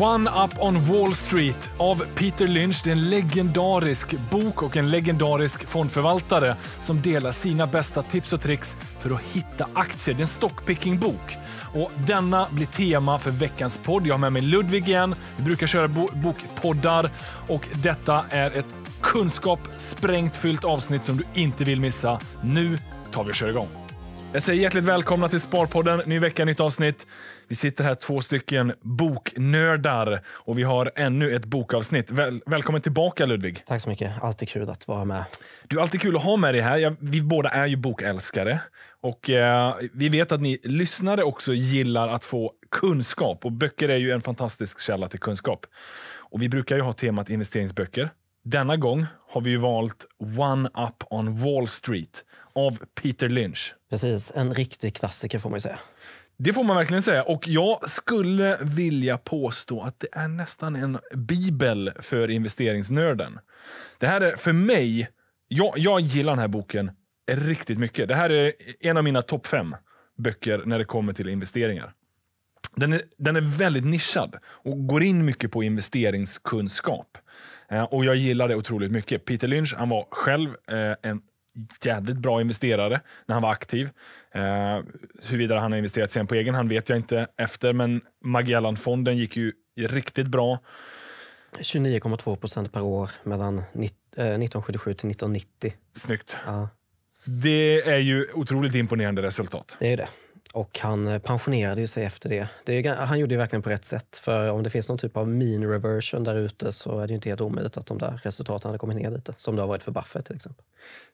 One Up on Wall Street av Peter Lynch. Det är en legendarisk bok och en legendarisk fondförvaltare som delar sina bästa tips och tricks för att hitta aktier. Det är en stockpicking-bok. Och denna blir tema för veckans podd. Jag har med mig Ludvig igen. Vi brukar köra bokpoddar och detta är ett kunskap fyllt avsnitt som du inte vill missa. Nu tar vi och kör igång. Jag säger hjärtligt välkomna till Sparpodden. Ny vecka, nytt avsnitt. Vi sitter här två stycken boknördar och vi har ännu ett bokavsnitt. Väl, välkommen tillbaka Ludvig. Tack så mycket. Alltid kul att vara med. Du, alltid kul att ha med dig här. Jag, vi båda är ju bokälskare och eh, vi vet att ni lyssnare också gillar att få kunskap och böcker är ju en fantastisk källa till kunskap. Och vi brukar ju ha temat investeringsböcker. Denna gång har vi valt One Up on Wall Street av Peter Lynch. Precis, en riktig klassiker får man säga. Det får man verkligen säga. Och jag skulle vilja påstå att det är nästan en bibel för investeringsnörden. Det här är för mig, jag, jag gillar den här boken riktigt mycket. Det här är en av mina topp fem böcker när det kommer till investeringar. Den är, den är väldigt nischad och går in mycket på investeringskunskap. Eh, och jag gillar det otroligt mycket. Peter Lynch han var själv eh, en jävligt bra investerare när han var aktiv. Eh, huruvida han har investerat sen på egen hand vet jag inte efter, men Magellanfonden gick ju riktigt bra. 29,2 procent per år mellan 1977 eh, till 1990. Snyggt. Ja. Det är ju otroligt imponerande resultat. Det är det. Och han eh, pensionerade ju sig efter det. det är, han gjorde det verkligen på rätt sätt. För om det finns någon typ av mean reversion där ute så är det inte helt omöjligt att de där resultaten hade kommit ner lite. Som det har varit för Buffett till exempel.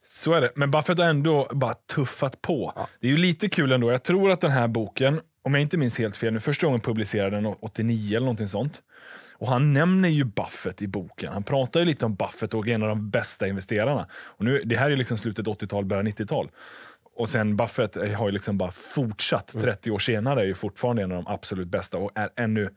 Så är det. Men Buffett har ändå bara tuffat på. Ja. Det är ju lite kul ändå. Jag tror att den här boken, om jag inte minns helt fel, nu första gången publicerade den 89 eller någonting sånt. Och han nämner ju Buffett i boken. Han pratar ju lite om Buffett och en av de bästa investerarna. Och nu, det här är liksom slutet 80-tal, början 90-tal och sen Buffett har ju liksom bara fortsatt. 30 mm. år senare är ju fortfarande en av de absolut bästa och är ännu,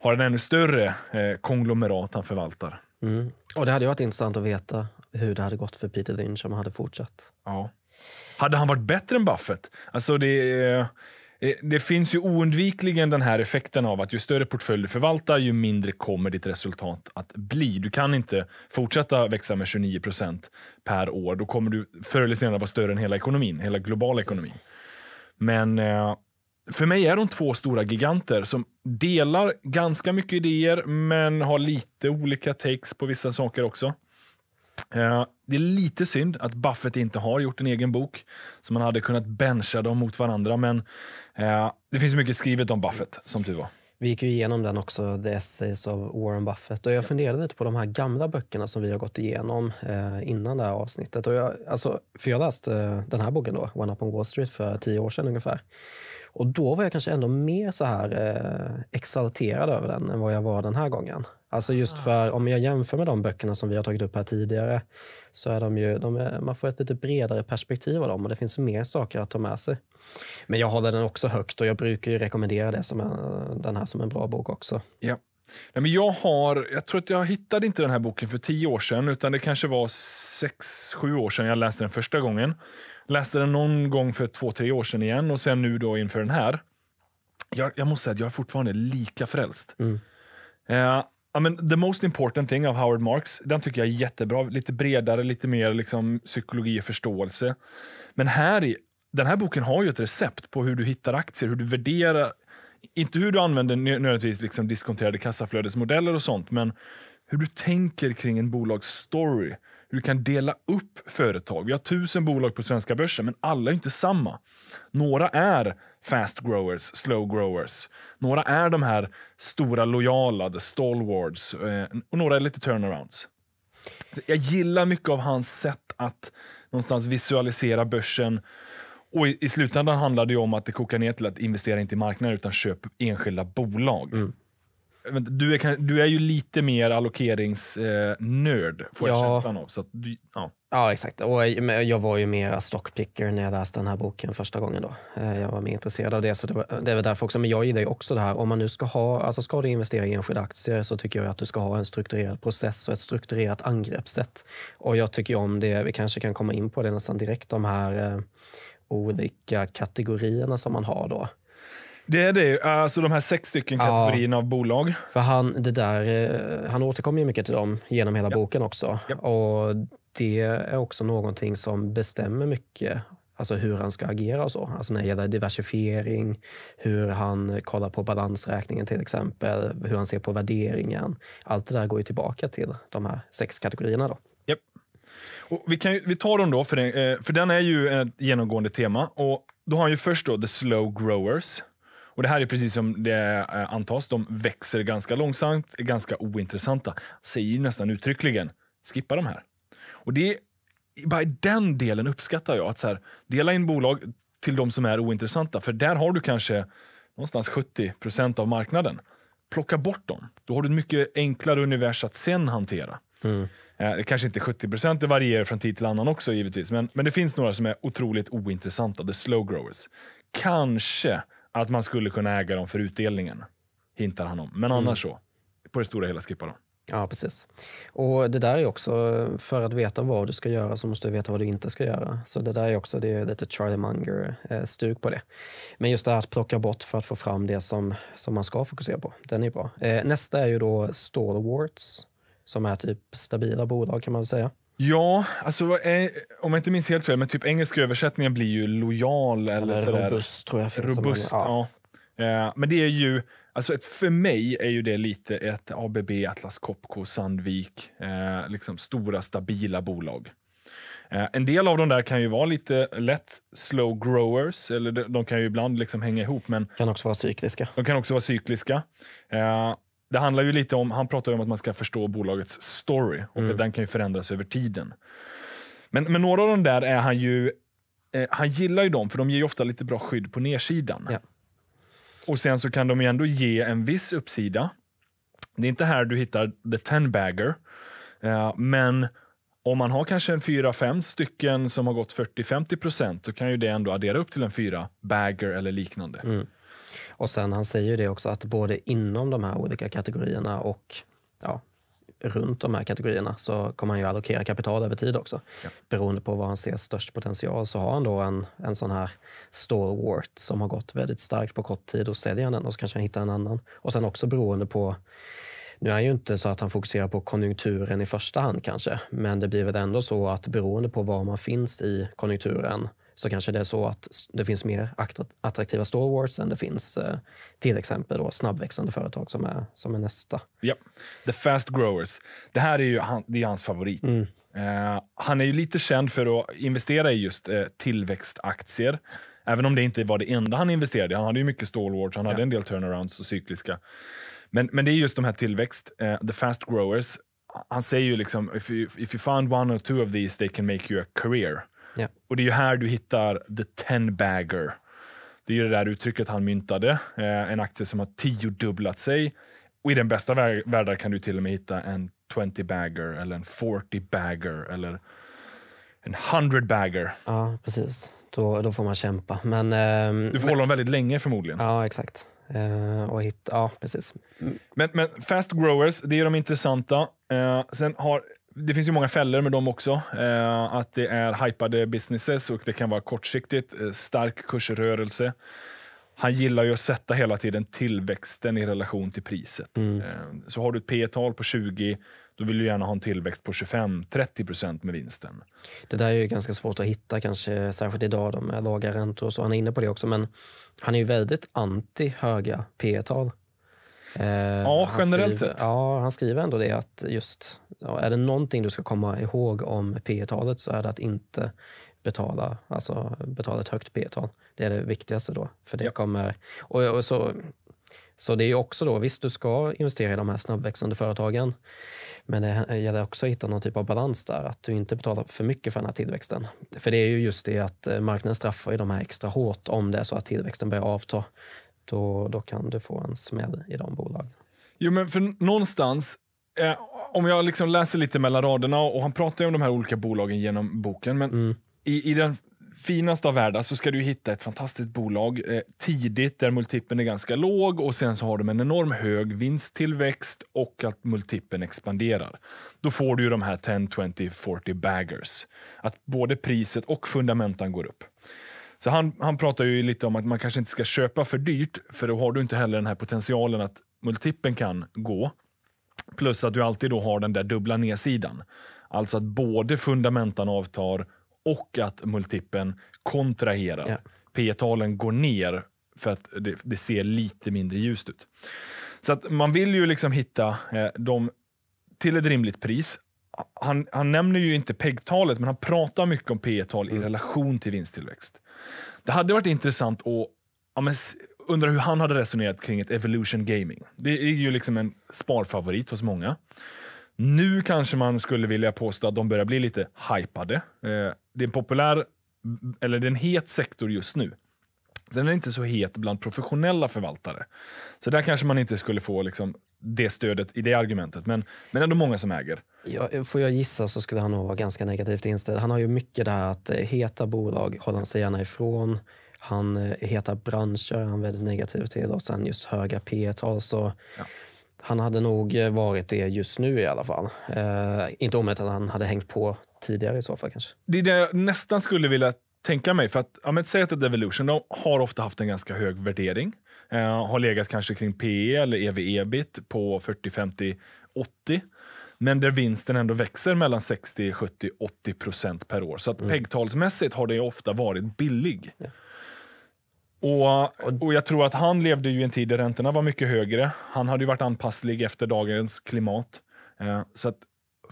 har en ännu större eh, konglomerat han förvaltar. Mm. Och Det hade ju varit intressant att veta hur det hade gått för Peter Lynch om han hade fortsatt. Ja. Hade han varit bättre än Buffett? Alltså det... Eh, Eh, det finns ju oundvikligen den här effekten av att ju större portfölj du förvaltar, ju mindre kommer ditt resultat att bli. Du kan inte fortsätta växa med 29 procent per år. Då kommer du förr eller senare vara större än hela ekonomin, hela globala ekonomin. Men eh, för mig är de två stora giganter som delar ganska mycket idéer, men har lite olika takes på vissa saker också. Eh, det är lite synd att Buffett inte har gjort en egen bok, så man hade kunnat bencha dem mot varandra. Men eh, det finns mycket skrivet om Buffett, som tur var. Vi gick igenom den också, The Essays of Warren Buffett. Och jag funderade lite på de här gamla böckerna som vi har gått igenom eh, innan det här avsnittet. Och jag, alltså, för jag läste eh, den här boken då, One Up on Wall Street, för tio år sedan ungefär. Och då var jag kanske ändå mer så här eh, exalterad över den än vad jag var den här gången. Alltså just ah. för om jag jämför med de böckerna som vi har tagit upp här tidigare så är de ju, de är, man får ett lite bredare perspektiv av dem och det finns mer saker att ta med sig. Men jag håller den också högt och jag brukar ju rekommendera det som en, den här som en bra bok också. Ja. Nej, men jag, har, jag tror att jag hittade inte den här boken för tio år sedan utan det kanske var sex, sju år sedan jag läste den första gången. Läste den någon gång för två, tre år sedan igen och sen nu då inför den här. Jag, jag måste säga att jag är fortfarande lika frälst. Mm. Uh, eh, i mean, the most important thing av Howard Marks, den tycker jag är jättebra. Lite bredare, lite mer liksom, psykologi och förståelse. Men här i, den här boken har ju ett recept på hur du hittar aktier, hur du värderar. Inte hur du använder nödvändigtvis liksom diskonterade kassaflödesmodeller och sånt, men hur du tänker kring en bolagsstory hur du kan dela upp företag. Vi har tusen bolag på svenska börsen, men alla är inte samma. Några är fast growers, slow growers. Några är de här stora lojala, the stalwarts, eh, och några är lite turnarounds. Jag gillar mycket av hans sätt att någonstans visualisera börsen. Och i, i slutändan handlar det om att det kokar ner till att investera inte i marknaden utan köp enskilda bolag. Mm. Du är, du är ju lite mer allokeringsnörd, eh, får jag känslan av. Så du, ja. ja, exakt. Och jag var ju mer stockpicker när jag läste den här boken första gången. Då. Eh, jag var mer intresserad av det. Så det, var, det var därför också, men jag gillar ju också det här, om man nu ska ha, alltså ska du investera i enskilda aktier så tycker jag att du ska ha en strukturerad process och ett strukturerat angreppssätt. Och jag tycker om det, vi kanske kan komma in på det nästan direkt, de här eh, olika kategorierna som man har då. Det är det. Alltså de här sex stycken kategorierna ja, av bolag. För han, eh, han återkommer ju mycket till dem genom hela ja. boken också. Ja. Och Det är också någonting som bestämmer mycket Alltså hur han ska agera och så. Alltså när det gäller diversifiering, hur han kollar på balansräkningen till exempel, hur han ser på värderingen. Allt det där går ju tillbaka till de här sex kategorierna. Då. Yep. Och vi, kan, vi tar dem då, för den, eh, för den är ju ett genomgående tema. Och då har han ju först då the slow growers. Och det här är precis som det eh, antas, de växer ganska långsamt, är ganska ointressanta. Säger nästan uttryckligen, skippa de här. Och det, bara den delen uppskattar jag. Att så här, dela in bolag till de som är ointressanta, för där har du kanske någonstans 70 av marknaden. Plocka bort dem. Då har du ett mycket enklare universum att sen hantera. Mm. Eh, det kanske inte 70 det varierar från tid till annan också givetvis. Men, men det finns några som är otroligt ointressanta, the slow growers. Kanske att man skulle kunna äga dem för utdelningen, hintar han om. Men mm. annars mm. så, på det stora hela skippar de. Ja, precis. Och det där är också, för att veta vad du ska göra så måste du veta vad du inte ska göra. Så det där är också det är lite Charlie Munger-stuk eh, på det. Men just det här att plocka bort för att få fram det som, som man ska fokusera på, den är bra. Eh, nästa är ju då Stalwarts, som är typ stabila bolag kan man säga. Ja, alltså, om jag inte minns helt fel, men typ engelska översättningar blir ju lojal eller, eller sådär. robust. Tror jag robust, ja. ja. Eh, men det är ju, alltså ett, för mig är ju det lite ett ABB, Atlas Copco, Sandvik, eh, liksom stora stabila bolag. Eh, en del av dem där kan ju vara lite lätt slow growers, eller de, kan ju ibland liksom hänga ihop. Men kan också vara cykliska. De kan också vara cykliska. Det handlar ju lite om, han pratar om att man ska förstå bolagets story och mm. den kan ju förändras över tiden. Men, men några av de där är han ju, eh, han gillar ju dem för de ger ofta lite bra skydd på nedsidan. Ja. Och sen så kan de ju ändå ge en viss uppsida. Det är inte här du hittar the ten bagger, eh, men om man har kanske en 4-5 stycken som har gått 40-50 procent så kan ju det ändå addera upp till en 4 bagger eller liknande. Mm. Och sen han säger ju det också att både inom de här olika kategorierna och ja, runt de här kategorierna så kommer han ju allokera kapital över tid också. Ja. Beroende på vad han ser störst potential så har han då en, en sån här stalwart som har gått väldigt starkt på kort tid och säljer han den och så kanske han hittar en annan. Och sen också beroende på nu är det ju inte så att han fokuserar på konjunkturen i första hand kanske, men det blir väl ändå så att beroende på var man finns i konjunkturen så kanske det är så att det finns mer attraktiva stalwarts än det finns eh, till exempel då snabbväxande företag som är, som är nästa. Ja, the fast growers. Det här är ju det är hans favorit. Mm. Eh, han är ju lite känd för att investera i just eh, tillväxtaktier. Även om det inte var det enda han investerade i. Han hade ju mycket stalwarts, han hade ja. en del turnarounds och cykliska. Men, men det är just de här tillväxt, eh, the fast growers. Han säger ju liksom, if you, if you find one or two of these they can make you a career. Yeah. Och det är ju här du hittar the ten bagger. Det är ju det där uttrycket han myntade. Eh, en aktie som har tiodubblat sig. Och i den bästa världen kan du till och med hitta en 20 bagger eller en 40 bagger eller en 100 bagger. Ja, precis. Då, då får man kämpa. Men, eh, du får men, hålla dem väldigt länge förmodligen. Ja, exakt. Eh, och hit, ja, precis. Men, men fast growers, det är de intressanta. Eh, sen har det finns ju många fällor med dem också. Eh, att det är hypade businesses och det kan vara kortsiktigt, eh, stark kursrörelse. Han gillar ju att sätta hela tiden tillväxten i relation till priset. Mm. Eh, så har du ett P e tal på 20, då vill du gärna ha en tillväxt på 25-30 med vinsten. Det där är ju ganska svårt att hitta, kanske särskilt idag då, med låga räntor. så. Han är inne på det också, men han är ju väldigt anti höga P e tal Eh, ja, generellt sett. Ja, han skriver ändå det att just, ja, är det någonting du ska komma ihåg om P talet så är det att inte betala, alltså betala ett högt P tal Det är det viktigaste då. För det ja. kommer, och, och, så, så det är också då, visst du ska investera i de här snabbväxande företagen, men det gäller också att hitta någon typ av balans där, att du inte betalar för mycket för den här tillväxten. För det är ju just det att eh, marknaden straffar ju de här extra hårt om det är så att tillväxten börjar avta då, då kan du få en smäll i de bolagen. Jo, men för någonstans, eh, om jag liksom läser lite mellan raderna, och han pratar om de här olika bolagen genom boken, men mm. i, i den finaste av världar så ska du hitta ett fantastiskt bolag eh, tidigt där multipeln är ganska låg och sen så har de en enorm hög vinsttillväxt och att multipeln expanderar. Då får du de här 10, 20, 40 baggers. Att både priset och fundamentan går upp. Så han, han pratar ju lite om att man kanske inte ska köpa för dyrt, för då har du inte heller den här potentialen att multippen kan gå. Plus att du alltid då har den där dubbla nedsidan. Alltså att både fundamentan avtar och att multippen kontraherar. Yeah. P talen går ner för att det, det, ser lite mindre ljust ut. Så att man vill ju liksom hitta eh, dem till ett rimligt pris han, han nämner ju inte PEG-talet, men han pratar mycket om pe tal mm. i relation till vinsttillväxt. Det hade varit intressant att ja, men, undra hur han hade resonerat kring ett Evolution Gaming. Det är ju liksom en sparfavorit hos många. Nu kanske man skulle vilja påstå att de börjar bli lite hypade. Eh, det är en populär, eller det är en het sektor just nu. Sen är den inte så het bland professionella förvaltare. Så där kanske man inte skulle få liksom det stödet i det argumentet, men, men ändå många som äger. Ja, får jag gissa så skulle han nog vara ganska negativt inställd. Han har ju mycket det här att eh, heta bolag håller han sig gärna ifrån. Han eh, heta branscher är han väldigt negativ till och sen just höga P tal. Så ja. Han hade nog eh, varit det just nu i alla fall. Eh, inte omöjligt att han hade hängt på tidigare i så fall kanske. Det är det jag nästan skulle vilja tänka mig. För att, ja, säg att ett Evolution, de har ofta haft en ganska hög värdering. Eh, har legat kanske kring PE eller EV-EBIT på 40, 50, 80. Men där vinsten ändå växer mellan 60, 70, 80 procent per år. Så att mm. PEG-talsmässigt har det ofta varit billig. Ja. Och, och jag tror att han levde ju i en tid där räntorna var mycket högre. Han hade ju varit anpasslig efter dagens klimat. Eh, så att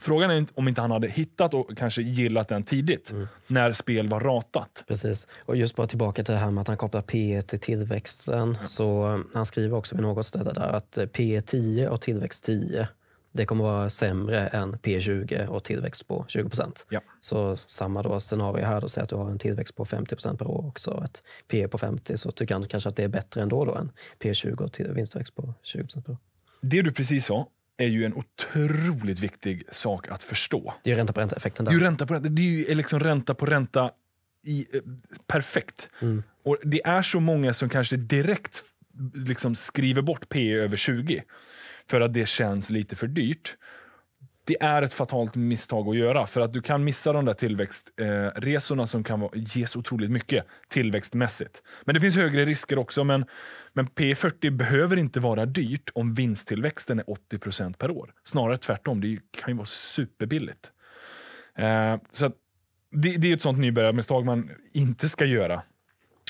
frågan är om inte han hade hittat och kanske gillat den tidigt, mm. när spel var ratat. Precis. Och just bara tillbaka till det här med att han kopplar P1 e till tillväxten. Så han skriver också vid något ställe där att P10 e och tillväxt 10 det kommer vara sämre än P20 och tillväxt på 20 Ja. Så samma då scenario här, då, säg att du har en tillväxt på 50 per år också. Ett P e på 50 så tycker han kanske att det är bättre ändå då än P20 och vinsttillväxt på 20 per år. Det du precis sa är ju en otroligt viktig sak att förstå. Det är ränta på ränta-effekten. Det är ju ränta på ränta. Det är ju liksom ränta på ränta i, eh, perfekt. Mm. Och Det är så många som kanske direkt liksom skriver bort PE över 20 för att det känns lite för dyrt det är ett fatalt misstag att göra för att du kan missa de där tillväxtresorna som kan ge otroligt mycket tillväxtmässigt. Men det finns högre risker också. Men, men P40 behöver inte vara dyrt om vinsttillväxten är 80 per år. Snarare tvärtom. Det kan ju vara superbilligt. Eh, så det, det är ett sånt nybörjarmisstag man inte ska göra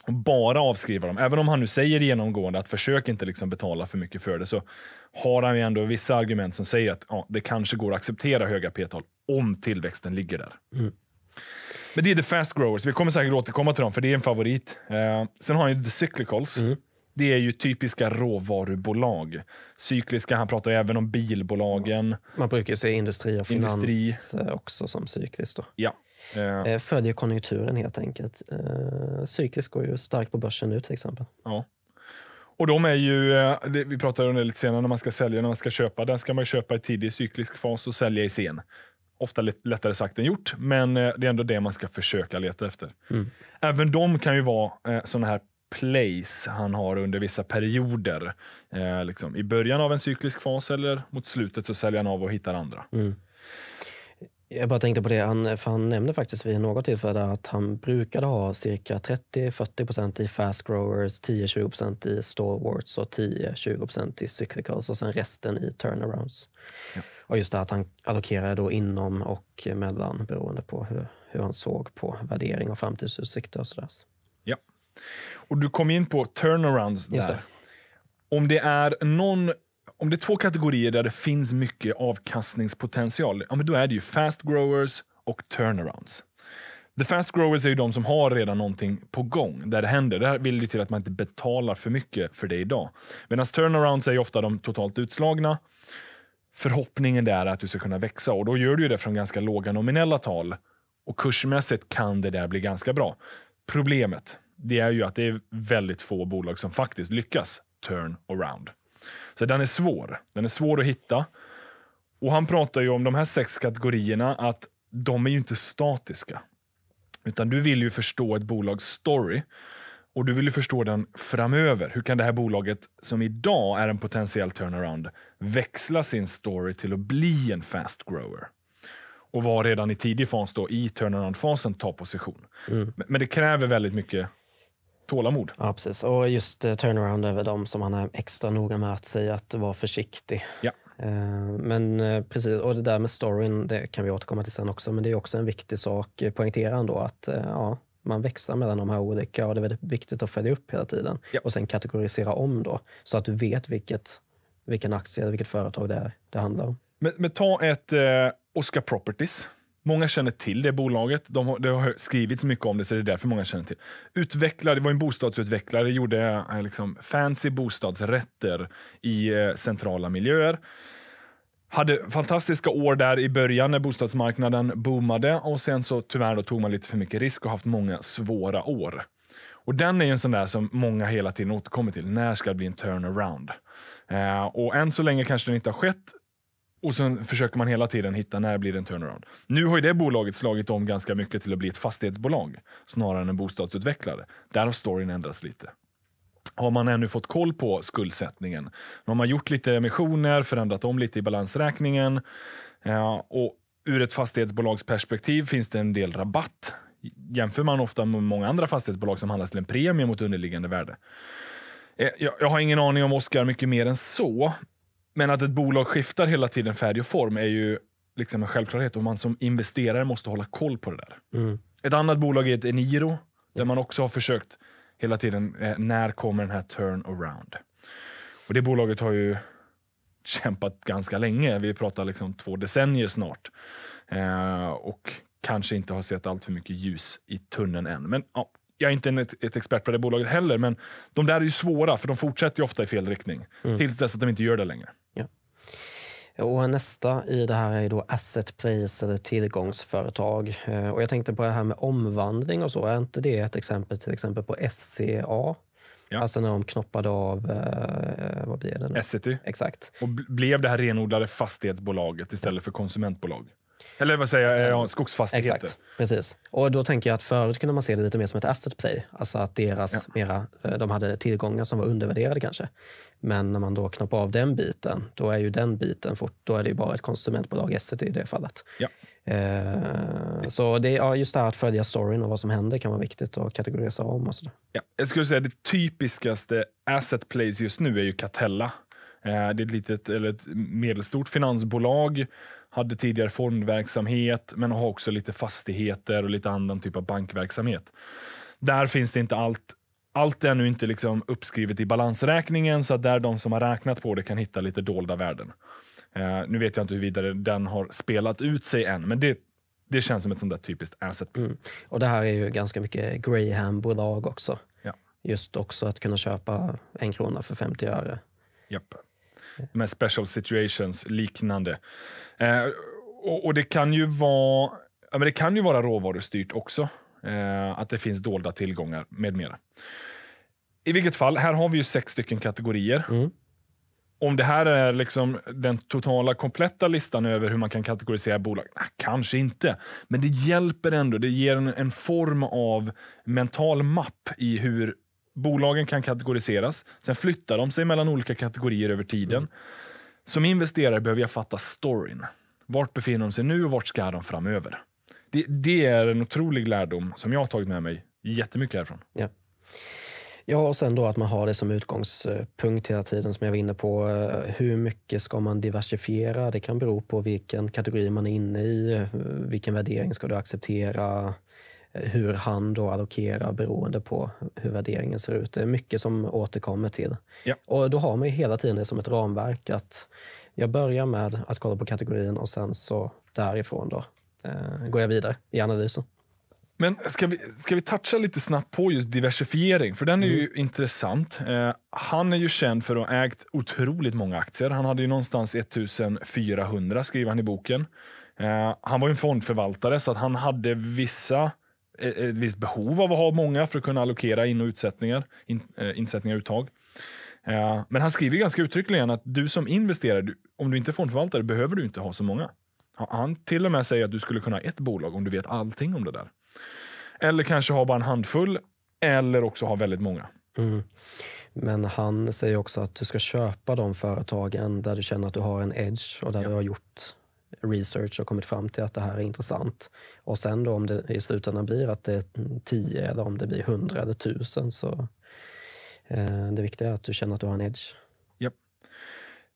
och bara avskriva dem. Även om han nu säger genomgående att försök inte liksom betala för mycket för det så har han ju ändå vissa argument som säger att ja, det kanske går att acceptera höga p-tal om tillväxten ligger där. Mm. Men det är the fast growers. Vi kommer säkert återkomma till dem, för det är en favorit. Eh, sen har han ju the cyclicals. Mm. Det är ju typiska råvarubolag. Cykliska, han pratar även om bilbolagen. Man brukar ju se industri och finans industri. Eh, också som cykliskt. Då. Ja, Eh. Följer konjunkturen helt enkelt. Eh, cykliskt går ju starkt på börsen nu till exempel. Ja. Och de är ju, eh, vi pratade om det lite senare, när man ska sälja när man ska köpa. Den ska man köpa i tidig cyklisk fas och sälja i sen. Ofta lättare sagt än gjort, men eh, det är ändå det man ska försöka leta efter. Mm. Även de kan ju vara sådana här place han har under vissa perioder. Eh, liksom, I början av en cyklisk fas eller mot slutet så säljer han av och hittar andra. Mm. Jag bara tänkte på det, han, för han nämnde faktiskt vid något tillfälle att han brukade ha cirka 30-40 i fast growers, 10-20 i stalwarts och 10-20 i cyclicals och sen resten i turnarounds. Ja. Och just det att han allokerade då inom och mellan beroende på hur, hur han såg på värdering och framtidsutsikter och sådär. Ja. Och du kom in på turnarounds där. Om det är någon om det är två kategorier där det finns mycket avkastningspotential, ja, men då är det ju fast growers och turnarounds. The fast growers är ju de som har redan någonting på gång, där det händer. Där vill det till att man inte betalar för mycket för det idag. Medan turnarounds är ofta de totalt utslagna. Förhoppningen där är att du ska kunna växa och då gör du det från ganska låga nominella tal. Och kursmässigt kan det där bli ganska bra. Problemet det är ju att det är väldigt få bolag som faktiskt lyckas turn around. Så den är svår. Den är svår att hitta. Och han pratar ju om de här sex kategorierna, att de är ju inte statiska. Utan du vill ju förstå ett bolags story och du vill ju förstå den framöver. Hur kan det här bolaget, som idag är en potentiell turnaround, växla sin story till att bli en fast grower? Och vara redan i tidig fas, då, i turnaround-fasen, ta position. Mm. Men det kräver väldigt mycket tålamod. Ja, precis. Och just eh, turnaround över dem som han är extra noga med att säga att vara försiktig. Ja. Eh, men eh, precis, och det där med storyn, det kan vi återkomma till sen också, men det är också en viktig sak, eh, poängterar han att ja, man växlar mellan de här olika och det är väldigt viktigt att följa upp hela tiden ja. och sen kategorisera om då, så att du vet vilket, vilken aktie eller vilket företag det, är, det handlar om. Men, men ta ett Oscar Properties Många känner till det bolaget. De har, det har skrivits mycket om det, så det är därför många känner till. Utvecklare, det var en bostadsutvecklare, gjorde eh, liksom fancy bostadsrätter i eh, centrala miljöer. Hade fantastiska år där i början när bostadsmarknaden boomade och sen så tyvärr då tog man lite för mycket risk och haft många svåra år. Och den är en sån där som många hela tiden återkommer till. När ska det bli en turnaround? Eh, och än så länge kanske den inte har skett. Och sen försöker man hela tiden hitta när blir det en turnaround. Nu har ju det bolaget slagit om ganska mycket till att bli ett fastighetsbolag snarare än en bostadsutvecklare. Där har storyn ändrats lite. Har man ännu fått koll på skuldsättningen? Nu har man gjort lite emissioner, förändrat om lite i balansräkningen. Ja, och ur ett fastighetsbolagsperspektiv finns det en del rabatt. Jämför man ofta med många andra fastighetsbolag som handlas till en premie mot underliggande värde. Eh, jag har ingen aning om Oskar mycket mer än så, men att ett bolag skiftar hela tiden färg och form är ju liksom en självklarhet och man som investerare måste hålla koll på det där. Mm. Ett annat bolag är ett Eniro där man också har försökt hela tiden, eh, när kommer den här turnaround? Och det bolaget har ju kämpat ganska länge. Vi pratar liksom två decennier snart. Eh, och kanske inte har sett allt för mycket ljus i tunneln än. Men ja, jag är inte ett, ett expert på det bolaget heller, men de där är ju svåra för de fortsätter ofta i fel riktning mm. tills dess att de inte gör det längre. Ja. Och nästa i det här är då assetpris eller tillgångsföretag. Eh, och jag tänkte på det här med omvandling och så. Är inte det ett exempel till exempel på SCA? Ja. Alltså när de knoppade av, eh, vad blir det? Nu? Essity. Exakt. Och blev det här renodlade fastighetsbolaget istället ja. för konsumentbolag. Eller vad säger jag, ja, eh, ehm, skogsfastigheter. Exakt, precis. Och då tänker jag att förut kunde man se det lite mer som ett asset play. Alltså att deras ja. mera, eh, de hade tillgångar som var undervärderade kanske. Men när man då knoppar av den biten, då är ju den biten fort, då är det ju bara ett konsumentbolag asset i det fallet. Ja. Eh, så det, ja, just det här att följa storyn och vad som händer kan vara viktigt att kategorisera om. Och sådär. Ja. Jag skulle säga det typiskaste asset plays just nu är ju Catella. Eh, det är ett litet eller ett medelstort finansbolag hade tidigare fondverksamhet, men har också lite fastigheter och lite annan typ av bankverksamhet. Där finns det inte allt. Allt är nu inte liksom uppskrivet i balansräkningen så att där de som har räknat på det kan hitta lite dolda värden. Eh, nu vet jag inte hur vidare den har spelat ut sig än, men det, det känns som ett sånt där typiskt asset. Mm. Och det här är ju ganska mycket Graham-bolag också. Ja. Just också att kunna köpa en krona för 50 öre. Japp med special situations, liknande. Eh, och, och, det kan ju vara ja, men det kan ju vara råvarustyrt också. Eh, att det finns dolda tillgångar med mera. I vilket fall, här har vi ju sex stycken kategorier. Mm. Om det här är liksom den totala kompletta listan över hur man kan kategorisera bolag? Nah, kanske inte, men det hjälper ändå. Det ger en, en form av mental mapp i hur Bolagen kan kategoriseras, sen flyttar de sig mellan olika kategorier över tiden. Mm. Som investerare behöver jag fatta storyn. Vart befinner de sig nu och vart ska de framöver? Det, det är en otrolig lärdom som jag har tagit med mig jättemycket härifrån. Ja. Ja, och sen då att man har det som utgångspunkt hela tiden som jag var inne på. Eh, hur mycket ska man diversifiera? Det kan bero på vilken kategori man är inne i. Eh, vilken värdering ska du acceptera? hur han då allokerar beroende på hur värderingen ser ut. Det är mycket som återkommer till. Ja. Och då har man ju hela tiden det som ett ramverk att jag börjar med att kolla på kategorin och sen så därifrån då eh, går jag vidare i analysen. Men ska vi, ska vi toucha lite snabbt på just diversifiering? För den är mm. intressant. Eh, han är ju känd för att ha ägt otroligt många aktier. Han hade ju någonstans 1400 skriver han i boken. Eh, han var en fondförvaltare så att han hade vissa Eh, ett visst behov av att ha många för att kunna allokera in och utsättningar, in, eh, insättningar och uttag. Eh, men han skriver ganska uttryckligen att du som investerare, om du inte är fondförvaltare, behöver du inte ha så många. Han till och med säger att du skulle kunna ha ett bolag om du vet allting om det där. Eller kanske ha bara en handfull, eller också ha väldigt många. Mm. Men han säger också att du ska köpa de företagen där du känner att du har en edge och där ja. du har gjort research och kommit fram till att det här är intressant. Och sen då om det i slutändan blir att det är 10 eller om det blir 100 eller 1000 så eh, det viktiga är att du känner att du har en edge. Yep.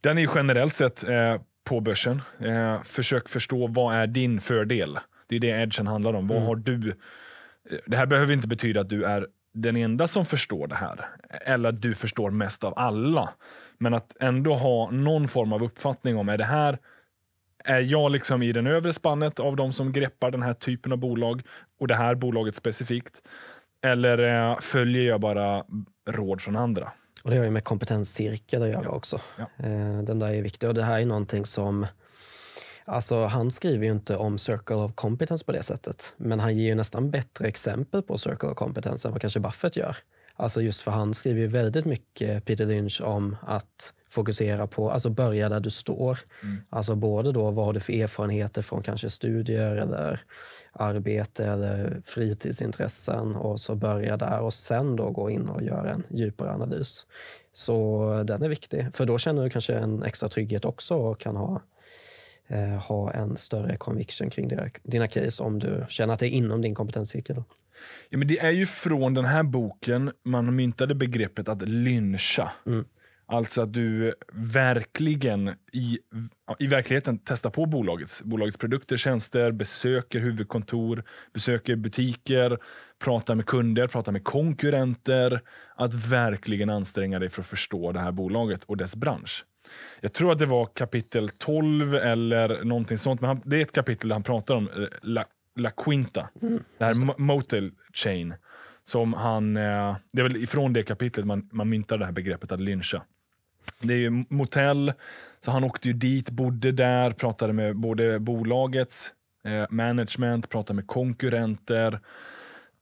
Den är generellt sett eh, på börsen. Eh, försök förstå vad är din fördel? Det är det edgen handlar om. Vad mm. har du? Eh, det här behöver inte betyda att du är den enda som förstår det här. Eller att du förstår mest av alla. Men att ändå ha någon form av uppfattning om, är det här är jag liksom i den övre spannet av de som greppar den här typen av bolag och det här bolaget specifikt? Eller eh, följer jag bara råd från andra? Och det har ju med kompetenscirkel att göra ja. också. Ja. Eh, den där är viktig och det här är någonting som Alltså, han skriver ju inte om Circle of Competence på det sättet, men han ger ju nästan bättre exempel på Circle of Competence än vad kanske Buffett gör. Alltså just för han skriver ju väldigt mycket, Peter Lynch, om att fokusera på, alltså börja där du står. Mm. Alltså både då vad har du för erfarenheter från kanske studier eller arbete eller fritidsintressen och så börja där och sen då gå in och göra en djupare analys. Så den är viktig, för då känner du kanske en extra trygghet också och kan ha eh, ha en större conviction kring dina, case om du känner att det är inom din kompetenscirkel. Ja, men det är ju från den här boken man myntade begreppet att lyncha. Mm. Alltså att du verkligen i, i verkligheten testar på bolagets, bolagets produkter, tjänster, besöker huvudkontor, besöker butiker, pratar med kunder, pratar med konkurrenter. Att verkligen anstränga dig för att förstå det här bolaget och dess bransch. Jag tror att det var kapitel 12 eller någonting sånt. Men han, det är ett kapitel där han pratar om eh, La, La Quinta, mm, det här motel chain. Som han, eh, det är väl ifrån det kapitlet man, man myntar det här begreppet att lyncha. Det är ju motell, så han åkte ju dit, bodde där, pratade med både bolagets eh, management, pratade med konkurrenter,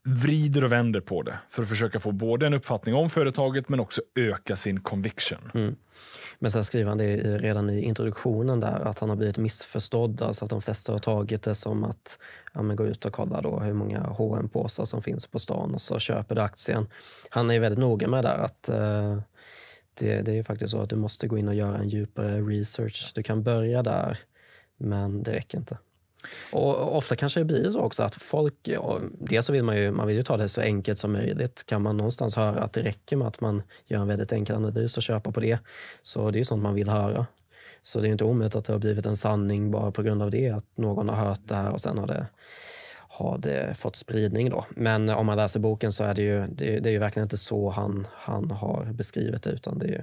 vrider och vänder på det för att försöka få både en uppfattning om företaget men också öka sin conviction. Mm. Men sen skriver han det redan i introduktionen där att han har blivit missförstådd. Alltså att de flesta har tagit det som att ja, gå ut och kolla då hur många hm påsar som finns på stan och så köper du aktien. Han är väldigt noga med där att eh, det, det är ju faktiskt så att du måste gå in och göra en djupare research. Du kan börja där, men det räcker inte. Och Ofta kanske det blir så också att folk... Dels så vill man ju, man vill ju ta det så enkelt som möjligt. Kan man någonstans höra att det räcker med att man gör en väldigt enkel analys och köpa på det, så det är ju sånt man vill höra. Så det är inte omöjligt att det har blivit en sanning bara på grund av det, att någon har hört det här och sen har det har det fått spridning då. Men eh, om man läser boken så är det ju, det, det är ju verkligen inte så han, han har beskrivit det, utan det är ju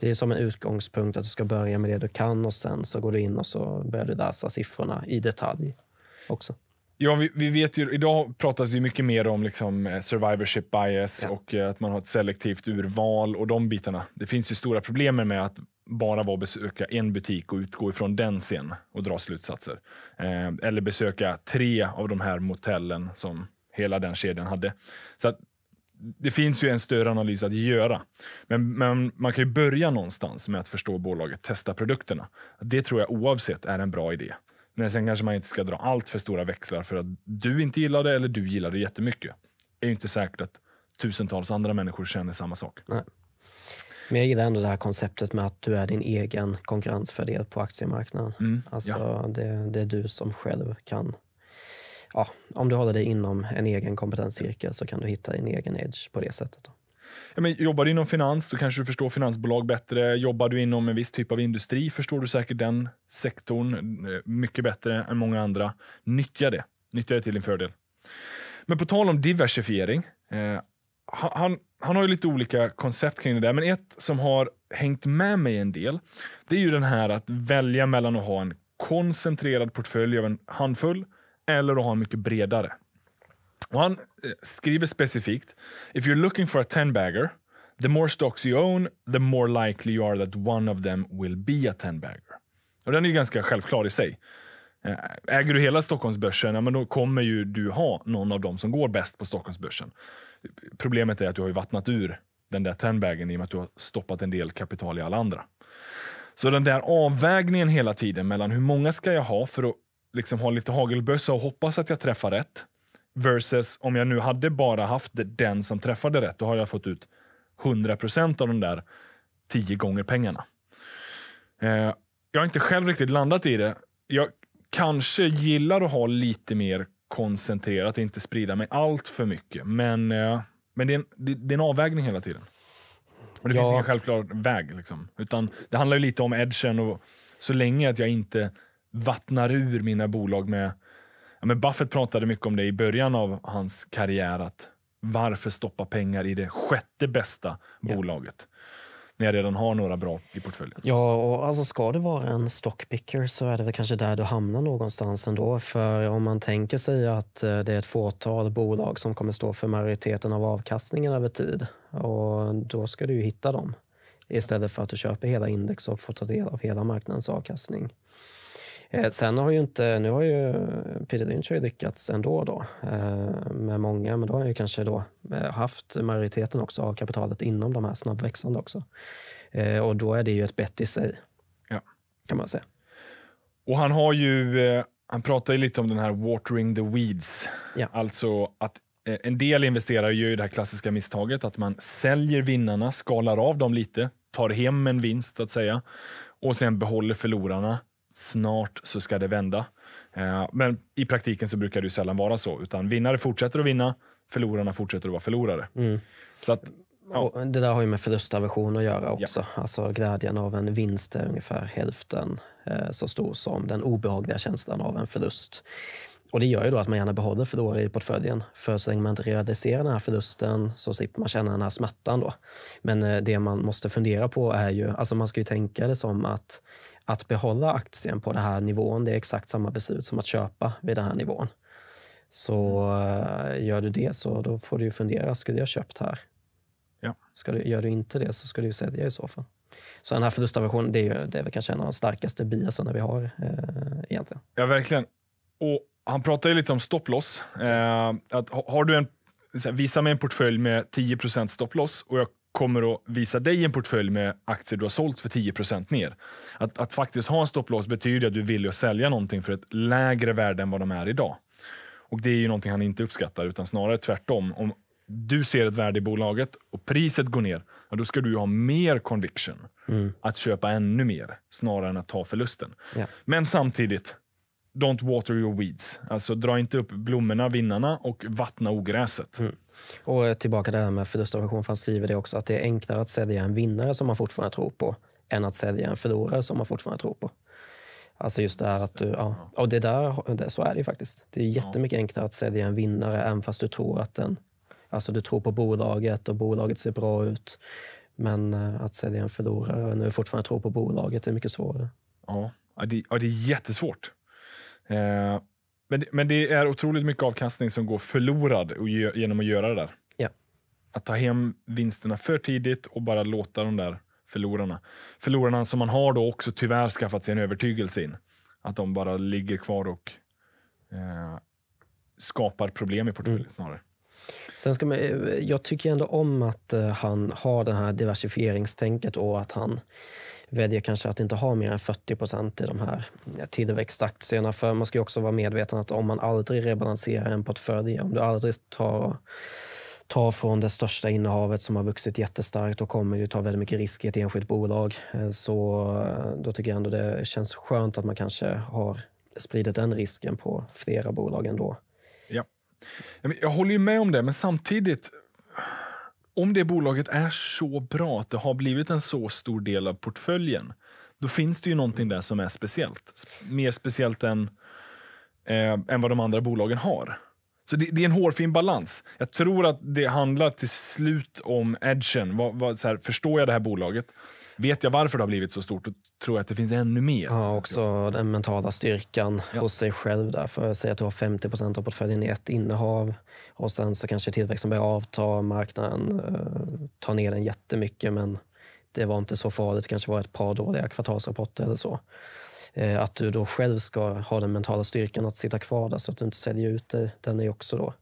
det är som en utgångspunkt att du ska börja med det du kan och sen så går du in och så börjar du läsa siffrorna i detalj också. Ja, vi, vi vet ju, idag pratas det mycket mer om liksom eh, survivorship bias ja. och eh, att man har ett selektivt urval och de bitarna. Det finns ju stora problem med att bara vara att besöka en butik och utgå ifrån den sen och dra slutsatser. Eh, eller besöka tre av de här motellen som hela den kedjan hade. Så att, det finns ju en större analys att göra, men, men man kan ju börja någonstans med att förstå bolaget, testa produkterna. Det tror jag oavsett är en bra idé. Men sen kanske man inte ska dra allt för stora växlar för att du inte gillar det eller du gillar det jättemycket. Det är ju inte säkert att tusentals andra människor känner samma sak. Nej. Men jag gillar ändå det här konceptet med att du är din egen konkurrensfördel på aktiemarknaden. Mm, alltså, ja. det, det är du som själv kan ja, om du håller dig inom en egen kompetenscirkel så kan du hitta din egen edge på det sättet. Då. Ja, men jobbar du inom finans, då kanske du förstår finansbolag bättre. Jobbar du inom en viss typ av industri förstår du säkert den sektorn eh, mycket bättre än många andra. Nyttja det. Nyttja det till din fördel. Men på tal om diversifiering. Eh, han, han har ju lite olika koncept kring det där, men ett som har hängt med mig en del, det är ju den här att välja mellan att ha en koncentrerad portfölj av en handfull eller att ha en mycket bredare. Och han eh, skriver specifikt, if you're looking for a 10-bagger, the more stocks you own, the more likely you are that one of them will be a 10-bagger. Och den är ju ganska självklar i sig. Eh, äger du hela Stockholmsbörsen, ja, men då kommer ju du ha någon av dem som går bäst på Stockholmsbörsen. Problemet är att du har ju vattnat ur den där tenbagen i och med att du har stoppat en del kapital i alla andra. Så den där avvägningen hela tiden mellan hur många ska jag ha för att liksom ha lite hagelbössa och hoppas att jag träffar rätt. Versus om jag nu hade bara haft den som träffade rätt, då har jag fått ut 100 av de där tio gånger pengarna. Eh, jag har inte själv riktigt landat i det. Jag kanske gillar att ha lite mer koncentrerat, inte sprida mig allt för mycket. Men, eh, men det, är en, det, det är en avvägning hela tiden. Och det ja. finns ingen självklar väg. Liksom. Utan det handlar ju lite om edgen och så länge att jag inte vattnar ur mina bolag med... Ja, men Buffett pratade mycket om det i början av hans karriär. att Varför stoppa pengar i det sjätte bästa ja. bolaget? när jag redan har några bra i portföljen. Ja, och alltså ska det vara en stockpicker så är det väl kanske där du hamnar någonstans ändå. För om man tänker sig att eh, det är ett fåtal bolag som kommer stå för majoriteten av avkastningen över tid och då ska du ju hitta dem istället för att du köper hela index och får ta del av hela marknadens avkastning. Eh, sen har ju inte, nu har ju Peter Lynch lyckats ändå då eh, med många, men då har han ju kanske då eh, haft majoriteten också av kapitalet inom de här snabbväxande också. Eh, och då är det ju ett bett i sig, ja. kan man säga. Och han har ju, eh, han pratar ju lite om den här watering the weeds, ja. alltså att eh, en del investerare gör ju det här klassiska misstaget att man säljer vinnarna, skalar av dem lite, tar hem en vinst så att säga och sen behåller förlorarna snart så ska det vända. Eh, men i praktiken så brukar det sällan vara så, utan vinnare fortsätter att vinna, förlorarna fortsätter att vara förlorare. Mm. Så att, ja. det där har ju med förlustaversion att göra också. Ja. Alltså glädjen av en vinst är ungefär hälften eh, så stor som den obehagliga känslan av en förlust. Och Det gör ju då att man gärna behåller förlorare i portföljen. För så länge man inte realiserar den här förlusten så slipper man känna den här smärtan. Då. Men eh, det man måste fundera på är ju, alltså man ska ju tänka det som att att behålla aktien på den här nivån, det är exakt samma beslut som att köpa vid den här nivån. Så mm. eh, gör du det så då får du fundera, skulle jag köpt här? Ja. Ska du, gör du inte det så ska du sälja i så fall. Så den här förlustaversionen, det är, ju, det är väl kanske en av de starkaste biaserna vi har eh, egentligen. Ja, verkligen. Och han pratar ju lite om stopploss. Eh, har du en, visa mig en portfölj med 10 stopploss och jag kommer att visa dig en portfölj med aktier du har sålt för 10 ner. Att, att faktiskt ha en stopploss betyder att du är villig att sälja någonting för ett lägre värde än vad de är idag. Och Det är ju någonting han inte uppskattar, utan snarare tvärtom. Om du ser ett värde i bolaget och priset går ner, ja, då ska du ha mer conviction. Mm. Att köpa ännu mer, snarare än att ta förlusten. Yeah. Men samtidigt, don't water your weeds. Alltså dra inte upp blommorna, vinnarna och vattna ogräset. Mm. Och eh, tillbaka till det här med förlust för han skriver det också, att det är enklare att sälja en vinnare som man fortfarande tror på än att sälja en förlorare som man fortfarande tror på. Alltså just det här att du, ja. Och det där, så är det ju faktiskt. Det är jättemycket enklare att sälja en vinnare även fast du tror att den, alltså du tror på bolaget och bolaget ser bra ut. Men eh, att sälja en förlorare när du fortfarande tror på bolaget är mycket svårare. Ja, ja det, ja, det är jättesvårt. Eh, men, men det är otroligt mycket avkastning som går förlorad genom att göra det där. Ja. Att ta hem vinsterna för tidigt och bara låta de där förlorarna, förlorarna som man har då också tyvärr skaffat sig en övertygelse in. Att de bara ligger kvar och eh, skapar problem i portföljen mm. snarare. Sen ska man, eh, jag tycker ändå om att eh, han har det här diversifieringstänket och att han väljer kanske att inte ha mer än 40 i de här tillväxtaktierna. För man ska också vara medveten att om man aldrig rebalanserar en portfölj, om du aldrig tar ta från det största innehavet som har vuxit jättestarkt och kommer ju ta väldigt mycket risk i ett enskilt bolag. Eh, så eh, då tycker jag ändå det känns skönt att man kanske har spridit den risken på flera bolag ändå. Ja. Jag håller ju med om det, men samtidigt om det bolaget är så bra att det har blivit en så stor del av portföljen, då finns det ju någonting där som är speciellt. Mer speciellt än, eh, än vad de andra bolagen har. Så det, det, är en hårfin balans. Jag tror att det handlar till slut om edgen. Vad, vad, så här, förstår jag det här bolaget? Vet jag varför det har blivit så stort, då tror jag att det finns ännu mer. Ja, också den mentala styrkan ja. hos sig själv. Där. För att säga att du har 50 av portföljen i ett innehav och sen så kanske tillväxten börjar avta, marknaden eh, tar ner den jättemycket men det var inte så farligt. Det kanske var ett par dåliga kvartalsrapporter eller så. Eh, att du då själv ska ha den mentala styrkan att sitta kvar där så att du inte säljer ut det, den är också då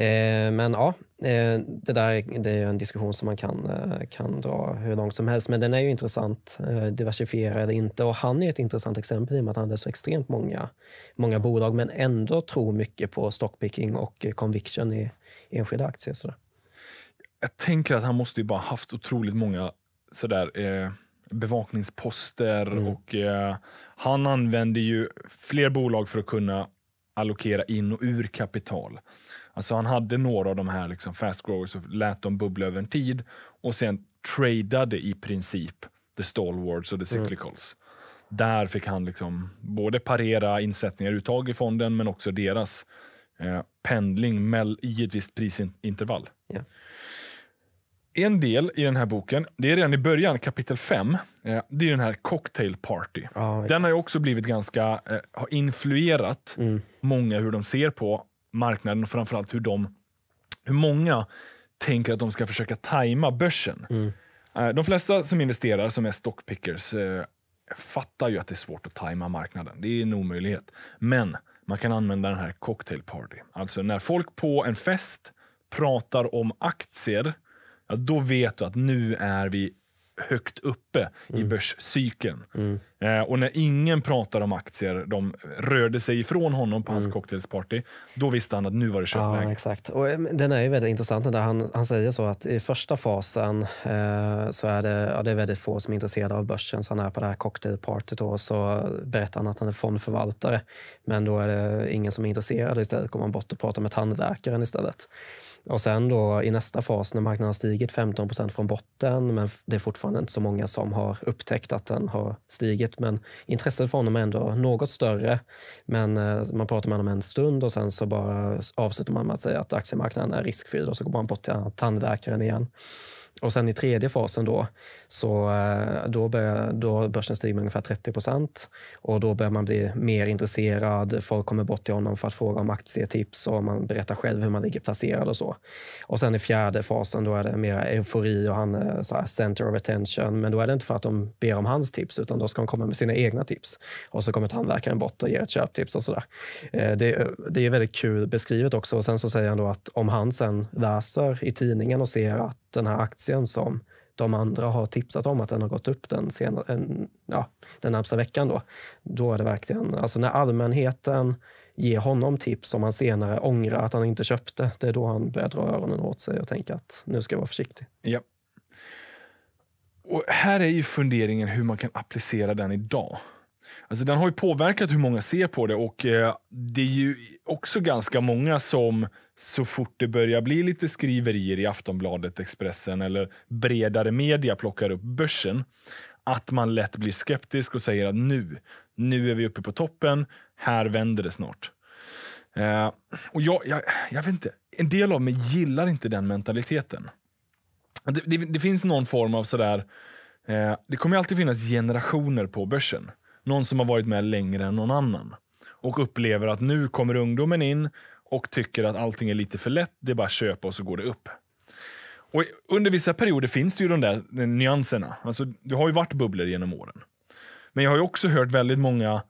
Eh, men ja, eh, det där det är en diskussion som man kan, eh, kan dra hur långt som helst. Men den är ju intressant, diversifiera inte. Och han är ett intressant exempel i och med att han hade så extremt många, många bolag men ändå tror mycket på stockpicking och conviction i, enskilda aktier. Sådär. Jag tänker att han måste ju bara haft otroligt många sådär, eh, bevakningsposter mm. och eh, han använder ju fler bolag för att kunna allokera in och ur kapital. Alltså han hade några av de här liksom fast growers och lät dem bubbla över en tid och sen tradeade i princip the stalwarts och the mm. cyclicals. Mm. Där fick han liksom både parera insättningar uttag i fonden men också deras eh, pendling med, i ett visst prisintervall. Yeah. En del i den här boken, det är redan i början, kapitel 5, eh, det är den här cocktail party. Oh, Den har ju också blivit ganska, eh, har influerat mm. många hur de ser på marknaden och framförallt hur, de, hur många tänker att de ska försöka tajma börsen. Mm. Eh, de flesta som investerar, som är stockpickers, eh, fattar ju att det är svårt att tajma marknaden. Det är en omöjlighet. Men man kan använda den här cocktail party. Alltså när folk på en fest pratar om aktier, ja, då vet du att nu är vi högt uppe mm. i börscykeln. Mm. Eh, och när ingen pratade om aktier, de rörde sig ifrån honom på mm. hans cocktailsparty, då visste han att nu var det köpläge. Ja, exakt. Och eh, den är ju väldigt intressant, där han, han säger så att i första fasen eh, så är det, ja, det är väldigt få som är intresserade av börsen, så han är på det här cocktailpartyt och så berättar han att han är fondförvaltare. Men då är det ingen som är intresserad, istället går man bort och pratar med tandläkaren istället. Och sen då i nästa fas när marknaden har stigit 15 från botten, men det är fortfarande inte så många som har upptäckt att den har stigit. Men intresset för honom är ändå något större. Men eh, man pratar med honom en stund och sen så bara avslutar man med att säga att aktiemarknaden är riskfylld och så går man bort till tandläkaren igen. Och sen i tredje fasen då, så eh, då börjar då börsen stiga med ungefär 30 och då börjar man bli mer intresserad. Folk kommer bort till honom för att fråga om aktietips och man berättar själv hur man ligger placerad och så. Och sen i fjärde fasen då är det mer eufori och han är så här center of attention. Men då är det inte för att de ber om hans tips utan då ska han komma med sina egna tips. Och så kommer tandläkaren bort och ger ett köptips och sådär. Eh, det, det är väldigt kul beskrivet också. Och sen så säger han då att om han sen läser i tidningen och ser att den här aktien som de andra har tipsat om att den har gått upp den, senare, en, ja, den närmsta veckan. Då, då är det verkligen, alltså när allmänheten ge honom tips som han senare ångrar att han inte köpte. Det är då han börjar dra öronen åt sig och tänka att nu ska jag vara försiktig. Ja. Och här är ju funderingen hur man kan applicera den idag. Alltså den har ju påverkat hur många ser på det och eh, det är ju också ganska många som så fort det börjar bli lite skriverier i Aftonbladet, Expressen eller bredare media plockar upp börsen, att man lätt blir skeptisk och säger att nu, nu är vi uppe på toppen, här vänder det snart. Eh, och jag, jag, jag, vet inte, en del av mig gillar inte den mentaliteten. Det, det, det finns någon form av sådär, eh, det kommer alltid finnas generationer på börsen. Någon som har varit med längre än någon annan och upplever att nu kommer ungdomen in och tycker att allting är lite för lätt, det är bara att köpa och så går det upp. Och under vissa perioder finns det ju de där eh, nyanserna. Alltså, det har ju varit bubblor genom åren. Men jag har också hört väldigt många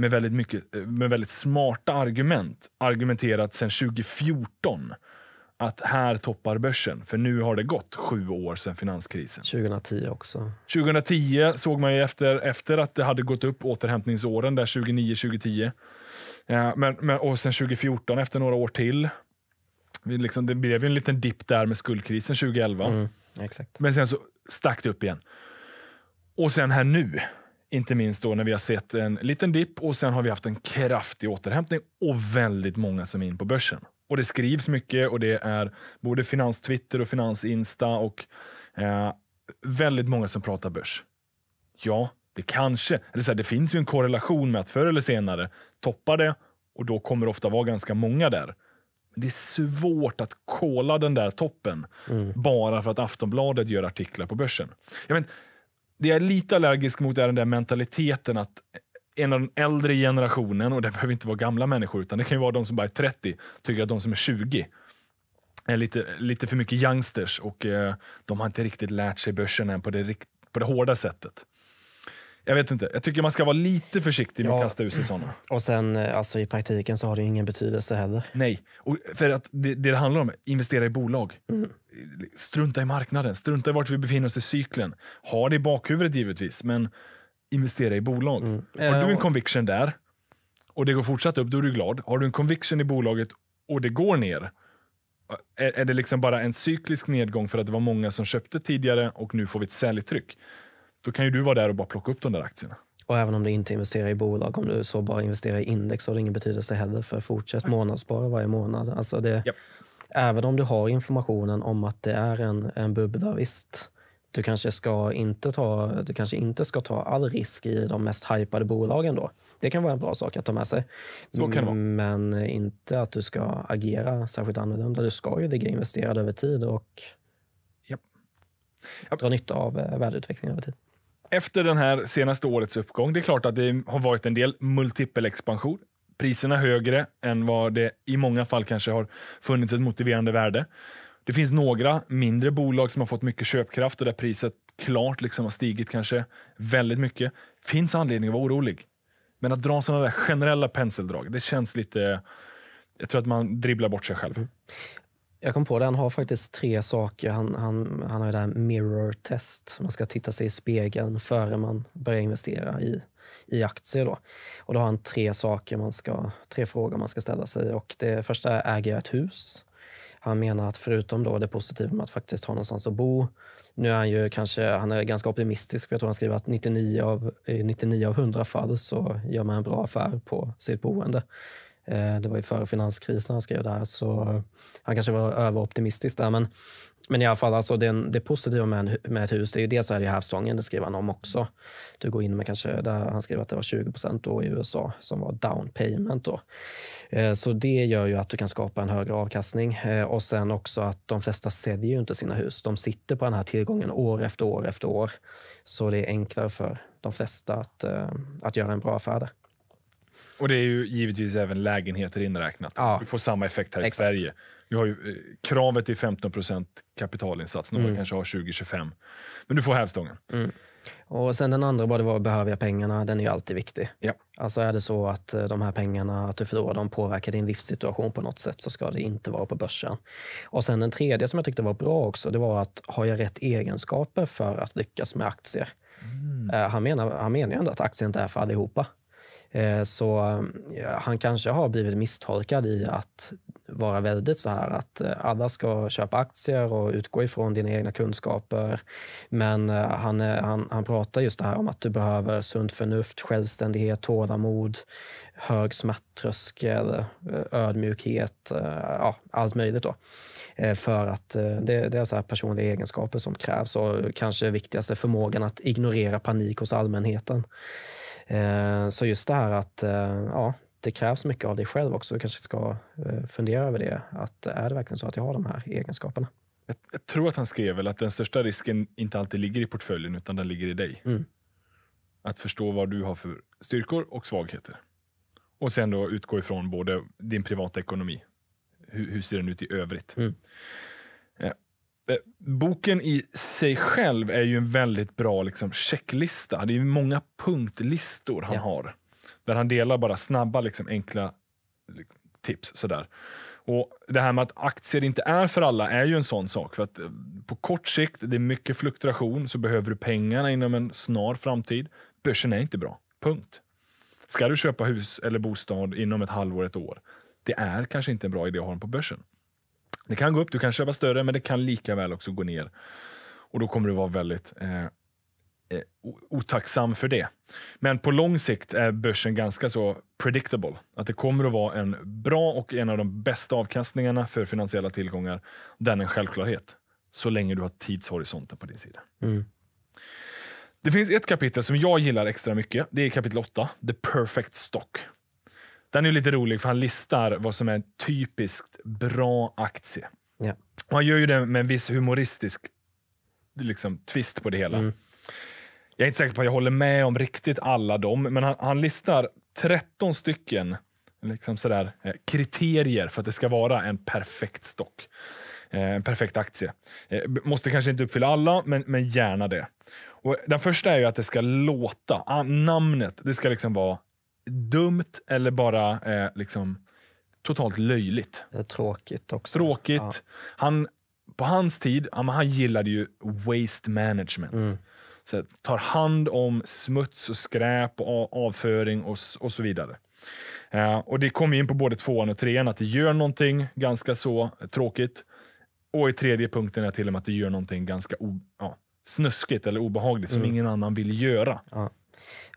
med väldigt, mycket, eh, med väldigt smarta argument argumenterat sedan 2014 att här toppar börsen, för nu har det gått sju år sedan finanskrisen. 2010 också. 2010 såg man efter, efter att det hade gått upp återhämtningsåren där 2009-2010. Ja, eh, men, men, och sen 2014 efter några år till. Vi liksom, det blev ju en liten dipp där med skuldkrisen 2011. Mm, men sen så stack det upp igen. Och sen här nu, inte minst då när vi har sett en liten dipp och sen har vi haft en kraftig återhämtning och väldigt många som är in på börsen. Och det skrivs mycket och det är både finanstwitter och finansinsta och eh, väldigt många som pratar börs. Ja, det kanske, eller så här, det finns ju en korrelation med att förr eller senare toppar det och då kommer det ofta vara ganska många där. Men det är svårt att kolla den där toppen mm. bara för att Aftonbladet gör artiklar på börsen. Jag men, det jag är lite allergisk mot är den där mentaliteten att en av den äldre generationen, och det behöver inte vara gamla människor, utan det kan ju vara de som bara är 30, tycker att de som är 20 är lite, lite för mycket youngsters och eh, de har inte riktigt lärt sig börsen än på det, på det hårda sättet jag vet inte. Jag tycker man ska vara lite försiktig med ja. att kasta ut sig sådana. Och sen eh, alltså, i praktiken så har det ingen betydelse heller. Nej, och för att det, det, det handlar om investera i bolag. Mm. Strunta i marknaden, strunta i vart vi befinner oss i cykeln. Ha det i bakhuvudet givetvis, men investera i bolag. Mm. Har du en eh, conviction där och det går fortsatt upp, då är du glad. Har du en conviction i bolaget och det går ner, är, är det liksom bara en cyklisk nedgång för att det var många som köpte tidigare och nu får vi ett säljtryck? Då kan ju du vara där och bara plocka upp de där aktierna. Och även om du inte investerar i bolag, om du så bara investerar i index har det ingen betydelse heller. För fortsätt månadsspara varje månad. Alltså det, yep. Även om du har informationen om att det är en, en bubbla, visst. Du kanske, ska inte ta, du kanske inte ska ta all risk i de mest hypade bolagen då. Det kan vara en bra sak att ta med sig. Men inte att du ska agera särskilt annorlunda. Du ska ju ligga investerad över tid och yep. Yep. dra nytta av eh, värdeutvecklingen över tid efter den här senaste årets uppgång, det är klart att det har varit en del multipelexpansion. Priserna högre än vad det i många fall kanske har funnits ett motiverande värde. Det finns några mindre bolag som har fått mycket köpkraft och där priset klart liksom har stigit kanske väldigt mycket. Finns anledning att vara orolig. Men att dra sådana där generella penseldrag, det känns lite... Jag tror att man dribblar bort sig själv. Jag kom på det, han har faktiskt tre saker. Han, han, han har ju det här mirror test. Man ska titta sig i spegeln före man börjar investera i, i aktier. Då. Och då har han tre saker man ska, tre frågor man ska ställa sig. Och det första är, äger jag ett hus? Han menar att förutom då det positiva med att faktiskt ha någonstans att bo, nu är han ju kanske, han är ganska optimistisk, för jag tror han skriver att 99 av, 99 eh, av 100 fall så gör man en bra affär på sitt boende. Eh, det var ju före finanskrisen han skrev det här, så han kanske var överoptimistisk där. Men, men i alla fall, alltså det, det positiva med, med ett hus, det är ju dels så är det ju hävstången, det skrev han om också. Du går in med kanske, där han skrev att det var 20 procent då i USA som var down payment då. Eh, så det gör ju att du kan skapa en högre avkastning eh, och sen också att de flesta säljer ju inte sina hus. De sitter på den här tillgången år efter år efter år. Så det är enklare för de flesta att, att göra en bra affär där. Och det är ju givetvis även lägenheter inräknat. Ja. Du får samma effekt här Exakt. i Sverige. Du har ju, eh, kravet är 15 kapitalinsats, några mm. kanske har 20-25. Men du får hävstången. Mm. Och sen den andra bara var, behöver jag pengarna? Den är ju alltid viktig. Ja. Alltså är det så att eh, de här pengarna, att du förlorar dem, påverkar din livssituation på något sätt så ska det inte vara på börsen. Och sen den tredje som jag tyckte var bra också, det var att har jag rätt egenskaper för att lyckas med aktier? Mm. Eh, han menar, han menar ju ändå att aktier inte är för allihopa. Eh, så eh, han kanske har blivit misstolkad i att vara väldigt så här att eh, alla ska köpa aktier och utgå ifrån dina egna kunskaper. Men eh, han, eh, han, han pratar just det här om att du behöver sunt förnuft, självständighet, tålamod, hög smärttröskel, ödmjukhet, ja, allt möjligt. Då. För att det, det är så personliga egenskaper som krävs och kanske viktigaste förmågan att ignorera panik hos allmänheten. Så just det här att ja, det krävs mycket av dig själv också. Du kanske ska eh, fundera över det. Att eh, är det verkligen så att jag har de här egenskaperna? Jag, jag tror att han skrev väl att den största risken inte alltid ligger i portföljen, utan den ligger i dig. Mm. Att förstå vad du har för styrkor och svagheter. Och sen då utgå ifrån både din privata ekonomi. Hur, hur ser den ut i övrigt? Mm. Eh, boken i sig själv är ju en väldigt bra liksom, checklista. Det är många punktlistor han ja. har. Där han delar bara snabba, liksom, enkla liksom, tips. Sådär. Och Det här med att aktier inte är för alla är ju en sån sak. För att eh, På kort sikt, det är mycket fluktuation, så behöver du pengarna inom en snar framtid. Börsen är inte bra. Punkt. Ska du köpa hus eller bostad inom ett halvår, ett år? Det är kanske inte en bra idé att ha dem på börsen. Det kan gå upp, du kan köpa större, men det kan lika väl också gå ner. Och då kommer du vara väldigt eh, Eh, otacksam för det. Men på lång sikt är börsen ganska så predictable. Att det kommer att vara en bra och en av de bästa avkastningarna för finansiella tillgångar. Den är en självklarhet. Så länge du har tidshorisonten på din sida. Mm. Det finns ett kapitel som jag gillar extra mycket. Det är kapitel 8, The Perfect Stock. Den är lite rolig för han listar vad som är en typiskt bra aktie. Yeah. han gör ju det med en viss humoristisk liksom, twist på det hela. Mm. Jag är inte säker på att jag håller med om riktigt alla dem, men han, han listar 13 stycken liksom sådär, eh, kriterier för att det ska vara en perfekt stock. Eh, en perfekt aktie. Eh, måste kanske inte uppfylla alla, men, men gärna det. Och den första är att det ska låta. Namnet det ska liksom vara dumt eller bara eh, liksom totalt löjligt. Det är tråkigt också. Tråkigt. Ja. Han, på hans tid, han gillade ju waste management. Mm här, tar hand om smuts och skräp och avföring och, och så vidare. Eh, och Det kommer in på både tvåan och trean, att det gör någonting ganska så tråkigt. Och i tredje punkten är till och med att det gör någonting ganska o, ja, snuskigt eller obehagligt mm. som ingen annan vill göra. Ja.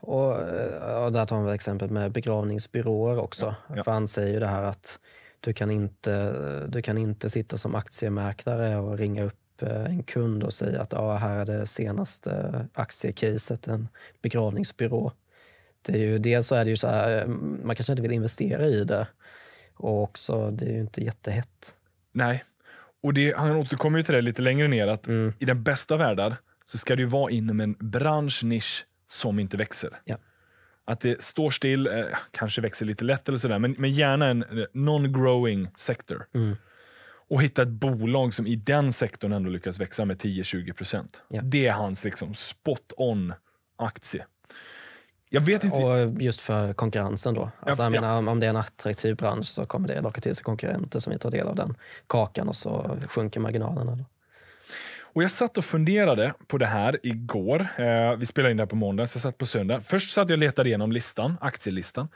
Och, och eh, där tar vi exempel med begravningsbyråer också. Ja. För han säger ju det här att du kan, inte, du kan inte sitta som aktiemäklare och ringa upp Eh, en kund och säga att ah, här är det senaste eh, aktiecaset, en begravningsbyrå. Det är ju, dels så är det ju så här, eh, man kanske inte vill investera i det och också, det är ju inte jättehett. Nej, och det, han återkommer ju till det lite längre ner att mm. i den bästa världen så ska du vara inom en branschnisch som inte växer. Ja. Att det står still, eh, kanske växer lite lätt eller sådär, men, men gärna en non-growing sector. Mm och hitta ett bolag som i den sektorn ändå lyckas växa med 10-20 Ja. Det är hans liksom spot on aktie. Jag vet inte. Och just för konkurrensen då. Alltså, ja, menar, om det är en attraktiv bransch så kommer det locka till sig konkurrenter som vill ta del av den kakan och så sjunker marginalerna. Då. Och Jag satt och funderade på det här igår. Eh, vi spelade in det här på måndag, så jag satt på söndag. Först satt jag och letade igenom listan, aktielistan.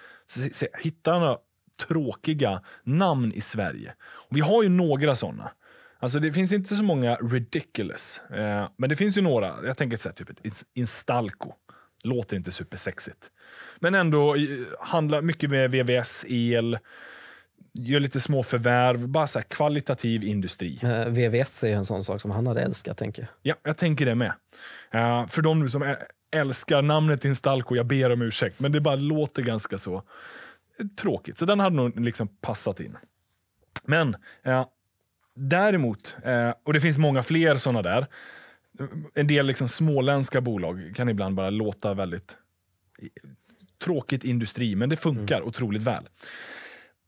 Så hittade jag tråkiga namn i Sverige. Och vi har ju några såna. Alltså det finns inte så många ridiculous, eh, men det finns ju några. Jag tänker så typ ett Instalco. Låter inte supersexigt. Men ändå eh, handlar mycket med VVS, el, gör lite små förvärv, bara så kvalitativ industri. Uh, eh, VVS är en sån sak som han hade älskat, tänker jag. Ja, jag tänker det med. Uh, för de som älskar namnet Instalco, jag ber om ursäkt, men det bara låter ganska så tråkigt, så den hade nog liksom passat in. Men eh, däremot, eh, och det finns många fler sådana där, en del liksom småländska bolag kan ibland bara låta väldigt eh, tråkigt industri, men det funkar mm. otroligt väl.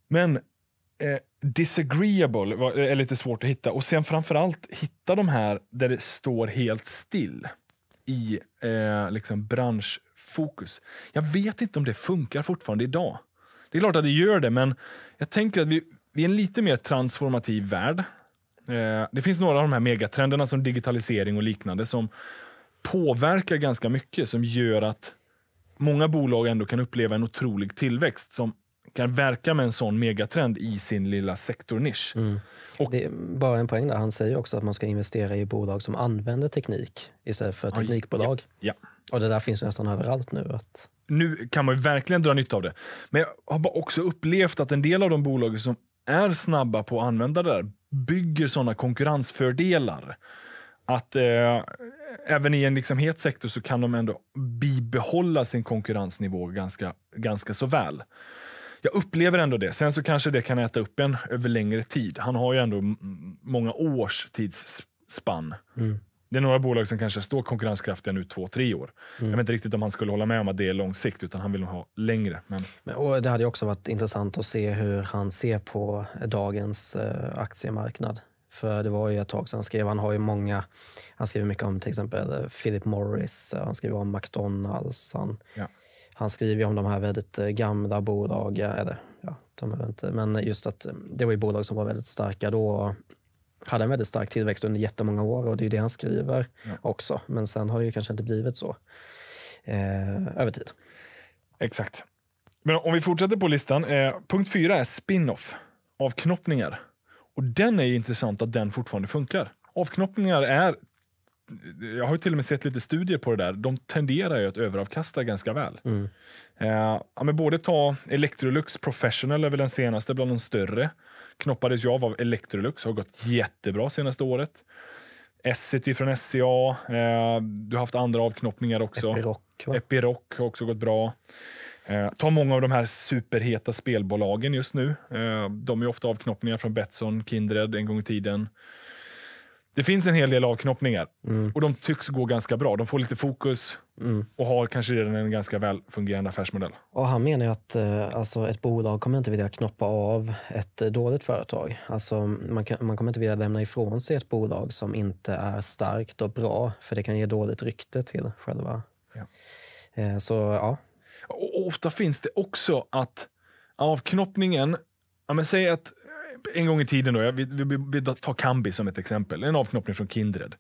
Men eh, disagreeable eh, är lite svårt att hitta och sen framförallt hitta de här där det står helt still i eh, liksom branschfokus. Jag vet inte om det funkar fortfarande idag. Det är klart att det gör det, men jag tänker att vi, vi är en lite mer transformativ värld. Eh, det finns några av de här megatrenderna som digitalisering och liknande som påverkar ganska mycket, som gör att många bolag ändå kan uppleva en otrolig tillväxt som kan verka med en sån megatrend i sin lilla sektornisch. Mm. Och, det är bara en poäng där. Han säger också att man ska investera i bolag som använder teknik istället för teknikbolag. Ja, ja. Och Det där finns nästan överallt nu. Att nu kan man verkligen dra nytta av det. Men jag har också upplevt att en del av de bolag som är snabba på att använda det där bygger sådana konkurrensfördelar. Att eh, även i en liksom het sektor så kan de ändå bibehålla sin konkurrensnivå ganska, ganska så väl. Jag upplever ändå det. Sen så kanske det kan äta upp en över längre tid. Han har ju ändå många års tidsspann. Mm. Det är några bolag som kanske står konkurrenskraftiga nu två, tre år. Mm. Jag vet inte riktigt om han skulle hålla med om att det är lång sikt, utan han vill nog ha längre. Men... men... och det hade också varit intressant att se hur han ser på dagens eh, aktiemarknad. För det var ju ett tag sedan han skrev. Han har ju många. Han skriver mycket om till exempel eh, Philip Morris, eh, han skriver om McDonalds. Han, ja. han skriver om de här väldigt eh, gamla bolagen. Eller, ja, de inte, men just att det var ju bolag som var väldigt starka då hade en väldigt stark tillväxt under jättemånga år och det är det han skriver ja. också. Men sen har det ju kanske inte blivit så eh, över tid. Exakt. Men om vi fortsätter på listan. Eh, punkt fyra är spin-off, avknoppningar. Och den är intressant att den fortfarande funkar. Avknoppningar är jag har till och med sett lite studier på det där. De tenderar att överavkasta ganska väl. Mm. Eh, ja, men både ta Electrolux Professional är väl den senaste bland de större knoppades jag av av Electrolux, har gått jättebra senaste året. Essity från SCA. Eh, du har haft andra avknoppningar också. Epiroc. Epiroc har också gått bra. Eh, ta många av de här superheta spelbolagen just nu. Eh, de är ofta avknoppningar från Betsson, Kindred en gång i tiden. Det finns en hel del avknoppningar mm. och de tycks gå ganska bra. De får lite fokus mm. och har kanske redan en ganska väl fungerande affärsmodell. Och han menar ju att eh, alltså, ett bolag kommer inte vilja knoppa av ett eh, dåligt företag. Alltså, man, kan, man kommer inte vilja lämna ifrån sig ett bolag som inte är starkt och bra, för det kan ge dåligt rykte till själva. Ja. Eh, så ja. Och ofta finns det också att avknoppningen, ja, men säg att en gång i tiden, då, vi, vi, vi tar Kambi som ett exempel, en avknoppning från Kindred.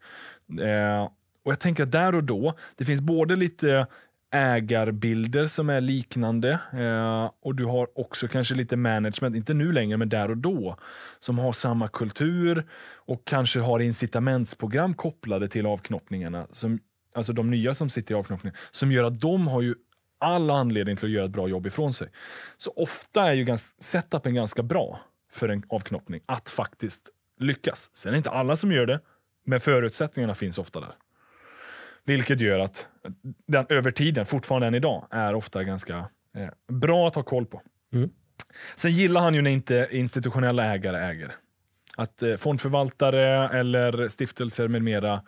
Eh, och jag tänker att där och då, det finns både lite ägarbilder som är liknande eh, och du har också kanske lite management, inte nu längre, men där och då, som har samma kultur och kanske har incitamentsprogram kopplade till avknoppningarna, som, alltså de nya som sitter i avknoppningen, som gör att de har ju all anledning till att göra ett bra jobb ifrån sig. Så ofta är ju setupen ganska bra för en avknoppning att faktiskt lyckas. Sen är det inte alla som gör det, men förutsättningarna finns ofta där. Vilket gör att den över tiden, fortfarande än idag, är ofta ganska eh, bra att ha koll på. Mm. Sen gillar han ju när inte institutionella ägare äger. Att eh, fondförvaltare eller stiftelser med mera,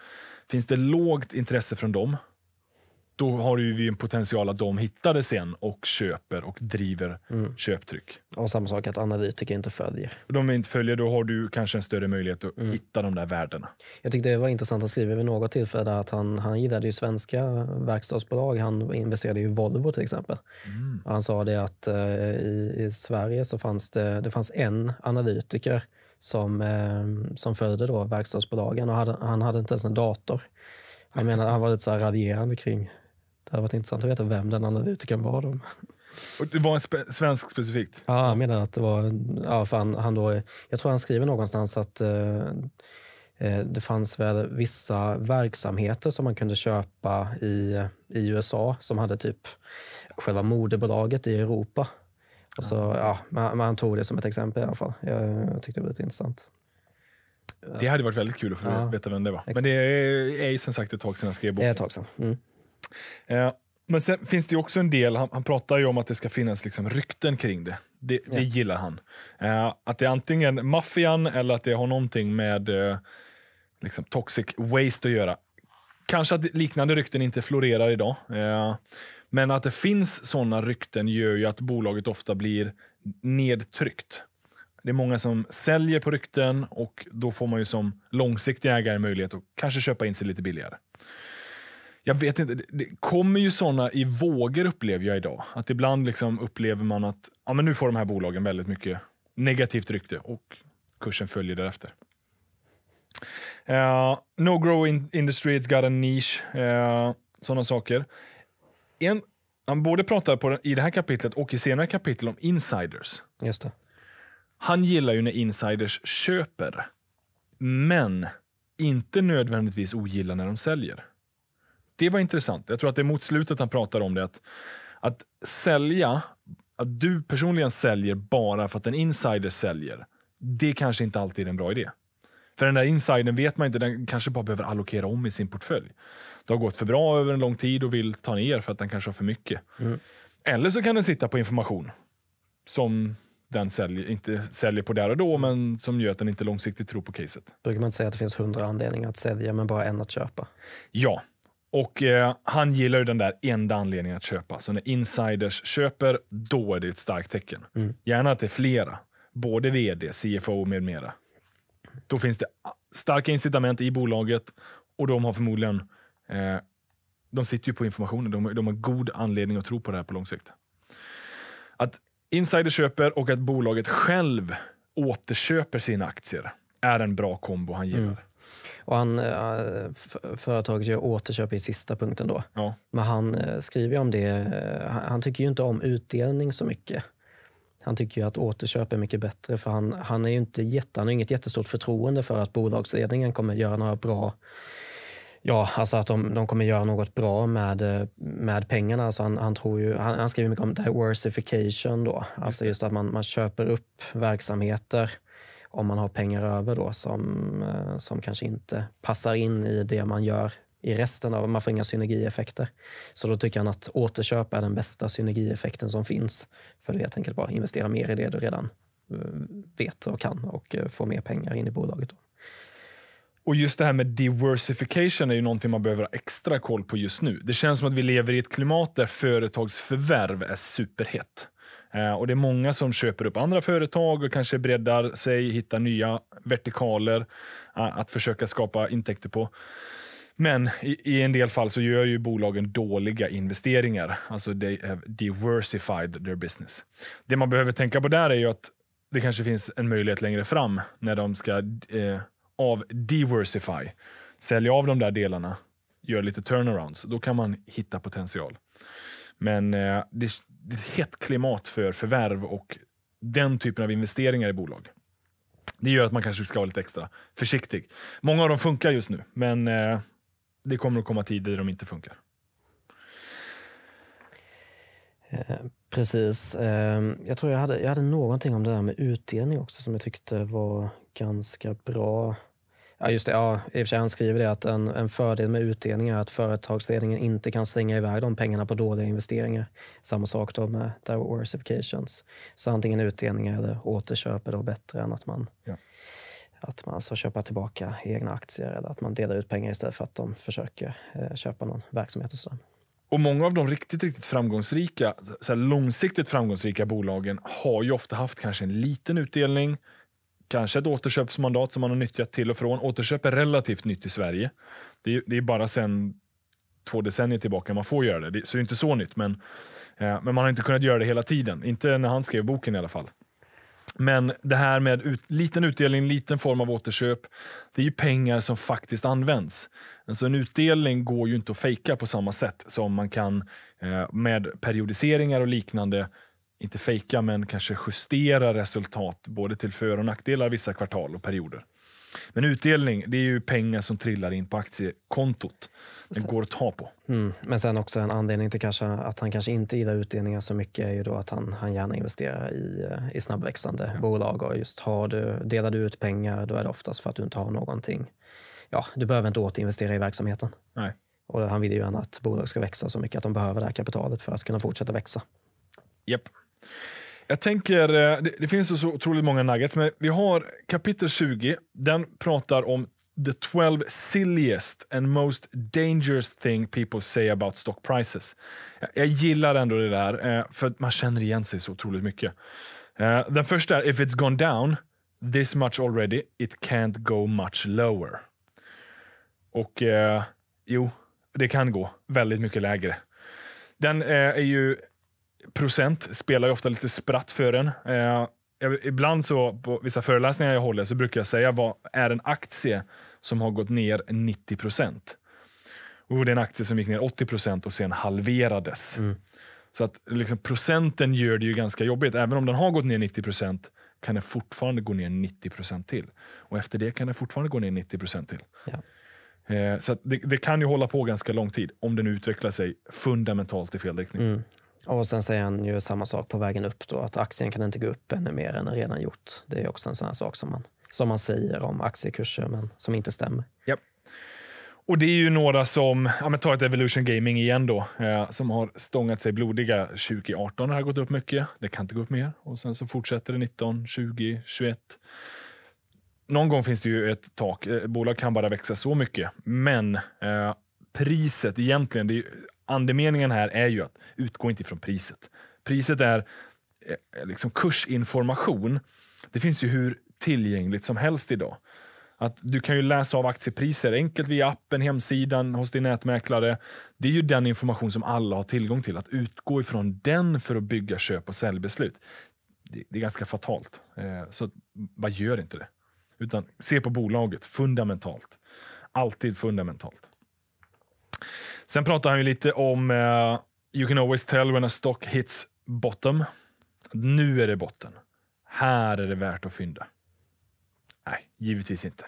finns det lågt intresse från dem då har vi en potential att de hittar det sen och köper och driver mm. köptryck. Och samma sak att analytiker inte följer. de inte följer, då har du kanske en större möjlighet att mm. hitta de där värdena. Jag tyckte det var intressant, han skriver vid något tillfälle att han, han gillade ju svenska verkstadsbolag. Han investerade i Volvo till exempel. Mm. Han sa det att eh, i, i, Sverige så fanns det, det fanns en analytiker som, eh, som följde då verkstadsbolagen och hade, han hade inte ens en dator. Jag menar, han var lite så här radierande kring det hade varit intressant att veta vem den analytikern var. Och det var en spe svensk specifikt? Ja, jag menar att det var... Ja, för han, han då, jag tror han skriver någonstans att eh, eh det fanns väl vissa verksamheter som man kunde köpa i, i USA som hade typ själva moderbolaget i Europa. Och så, ja, man, man tog det som ett exempel i alla fall. Jag, jag tyckte det var lite intressant. Det hade varit väldigt kul att få ja, veta vem det var. Exakt. Men det är, är ju som sagt ett tag sedan han skrev boken. Det är ett tag sedan. Mm. Eh, men sen finns det också en del, han, han, pratar ju om att det ska finnas liksom rykten kring det. Det, yeah. det gillar han. Eh, att det är antingen maffian eller att det har någonting med eh, liksom toxic waste att göra. Kanske att liknande rykten inte florerar idag. Eh, men att det finns sådana rykten gör ju att bolaget ofta blir nedtryckt. Det är många som säljer på rykten och då får man ju som långsiktig ägare möjlighet att kanske köpa in sig lite billigare jag vet inte, det kommer ju såna i vågor upplever jag idag. Att ibland liksom upplever man att ja, men nu får de här bolagen väldigt mycket negativt rykte och kursen följer därefter. Uh, no grow in industry, it's got a niche. Uh, eh, sådana saker. En, han både pratar på, i det här kapitlet och i senare kapitel om insiders. Just det. Han gillar ju när insiders köper, men inte nödvändigtvis ogillar när de säljer det var intressant. Jag tror att det är mot slutet han pratar om det. Att, att sälja, att du personligen säljer bara för att en insider säljer. Det kanske inte alltid är en bra idé. För den där insidern vet man inte, den kanske bara behöver allokera om i sin portfölj. Det har gått för bra över en lång tid och vill ta ner för att den kanske har för mycket. Mm. Eller så kan den sitta på information som den säljer, inte säljer på där och då, men som gör att den inte långsiktigt tror på caset. Brukar man säga att det finns hundra anledningar att sälja, men bara en att köpa? Ja, och eh, han gillar ju den där enda anledningen att köpa. Så när insiders köper, då är det ett starkt tecken. Mm. Gärna att det är flera. Både vd, CFO med mera. Då finns det starka incitament i bolaget och de har förmodligen... Eh, de sitter ju på informationen. De, de har god anledning att tro på det här på lång sikt. Att insiders köper och att bolaget själv återköper sina aktier är en bra kombo han gillar. Mm. Och han, eh, företaget gör återköp i sista punkten då. Ja. Men han eh, skriver om det. Eh, han tycker ju inte om utdelning så mycket. Han tycker ju att återköp är mycket bättre för han, han, är ju inte jätte, han har inget jättestort förtroende för att bolagsledningen kommer göra några bra Ja, alltså att de, de kommer göra något bra med, med pengarna. Alltså han, han, tror ju, han, han skriver mycket om diversification då. Alltså just att man, man köper upp verksamheter om man har pengar över då som, eh, som kanske inte passar in i det man gör i resten av, man får inga synergieffekter. Så då tycker han att återköp är den bästa synergieffekten som finns. För det är helt enkelt bara investera mer i det du redan eh, vet och kan och eh, få mer pengar in i bolaget. Då. Och just det här med diversification är ju någonting man behöver ha extra koll på just nu. Det känns som att vi lever i ett klimat där företagsförvärv är superhett. Eh, och det är många som köper upp andra företag och kanske breddar sig, hittar nya vertikaler eh, att försöka skapa intäkter på. Men i, en del fall så gör ju bolagen dåliga investeringar. Alltså they have diversified their business. Det man behöver tänka på där är ju att det kanske finns en möjlighet längre fram när de ska eh, av-diversify. Sälja av de där delarna, göra lite turnarounds. Då kan man hitta potential. Men eh, det, ett hett klimat för förvärv och den typen av investeringar i bolag. Det gör att man kanske ska vara lite extra försiktig. Många av dem funkar just nu, men eh, det kommer att komma tider där de inte funkar. Eh, precis. Ehm, jag tror jag hade, jag hade någonting om det där med utdelning också som jag tyckte var ganska bra. Ja, just det. Ja, i och för sig han skriver det att en, en fördel med utdelning är att företagsledningen inte kan slänga iväg de pengarna på dåliga investeringar. Samma sak då med diversifications. Så antingen utdelning eller återköp är då bättre än att man, ja. att man ska alltså köpa tillbaka egna aktier eller att man delar ut pengar istället för att de försöker eh, köpa någon verksamhet. Och Och Många av de riktigt, riktigt framgångsrika, så långsiktigt framgångsrika bolagen har ju ofta haft kanske en liten utdelning kanske ett återköpsmandat som man har nyttjat till och från. Återköp är relativt nytt i Sverige. Det är, det är bara sen två decennier tillbaka man får göra det, det så det är inte så nytt. Men, eh, men man har inte kunnat göra det hela tiden. Inte när han skrev boken i alla fall. Men det här med ut, liten utdelning, liten form av återköp, det är ju pengar som faktiskt används. Alltså en utdelning går ju inte att fejka på samma sätt som man kan eh, med periodiseringar och liknande inte fejka, men kanske justera resultat både till för och nackdelar vissa kvartal och perioder. Men utdelning, det är ju pengar som trillar in på aktiekontot. Den går att ta på. Mm, men sen också en anledning till kanske att han kanske inte gillar utdelningar så mycket är ju då att han, han gärna investerar i, eh, i snabbväxande ja. bolag. Och just har du, delar du ut pengar, då är det oftast för att du inte har någonting. Ja, du behöver inte återinvestera i verksamheten. Nej. Och han vill ju gärna att bolag ska växa så mycket att de behöver det här kapitalet för att kunna fortsätta växa. Japp. Yep. Jag tänker, eh, det, det finns så otroligt många nuggets, men vi har kapitel 20. Den pratar om the 12 silliest and most dangerous thing people say about stock prices. Jag gillar ändå det där, eh, för man känner igen sig så otroligt mycket. Eh, den första är if it's gone down this much already, it can't go much lower. Och eh, jo, det kan gå väldigt mycket lägre. Den eh, är ju procent spelar ju ofta lite spratt för en. Eh, ibland så på vissa föreläsningar jag håller så brukar jag säga vad är en aktie som har gått ner 90 procent? Och det är en aktie som gick ner 80 procent och sen halverades. Mm. Så att liksom, procenten gör det ju ganska jobbigt. Även om den har gått ner 90 procent kan den fortfarande gå ner 90 procent till. Och efter det kan den fortfarande gå ner 90 procent till. Ja. Eh, så det, det, kan ju hålla på ganska lång tid om den utvecklar sig fundamentalt i fel riktning. Mm. Och sen säger han ju samma sak på vägen upp då, att aktien kan inte gå upp ännu mer än den redan gjort. Det är också en sån här sak som man, som man säger om aktiekurser, men som inte stämmer. Yep. Och det är ju några som, ja men ta ett Evolution Gaming igen då, eh, som har stångat sig blodiga 2018. Det har gått upp mycket, det kan inte gå upp mer. Och sen så fortsätter det 19, 20, 21. Någon gång finns det ju ett tak. Eh, bolag kan bara växa så mycket, men eh, priset egentligen, det är ju, andemeningen här är ju att utgå inte från priset. Priset är eh, eh, liksom kursinformation. Det finns ju hur tillgängligt som helst idag. Att du kan ju läsa av aktiepriser enkelt via appen, hemsidan, hos din nätmäklare. Det är ju den information som alla har tillgång till. Att utgå ifrån den för att bygga köp och säljbeslut, det, är ganska fatalt. Eh, så vad gör inte det. Utan se på bolaget fundamentalt. Alltid fundamentalt. Sen pratar han ju lite om uh, You can always tell when a stock hits bottom. Nu är det botten. Här är det värt att fynda. Nej, givetvis inte.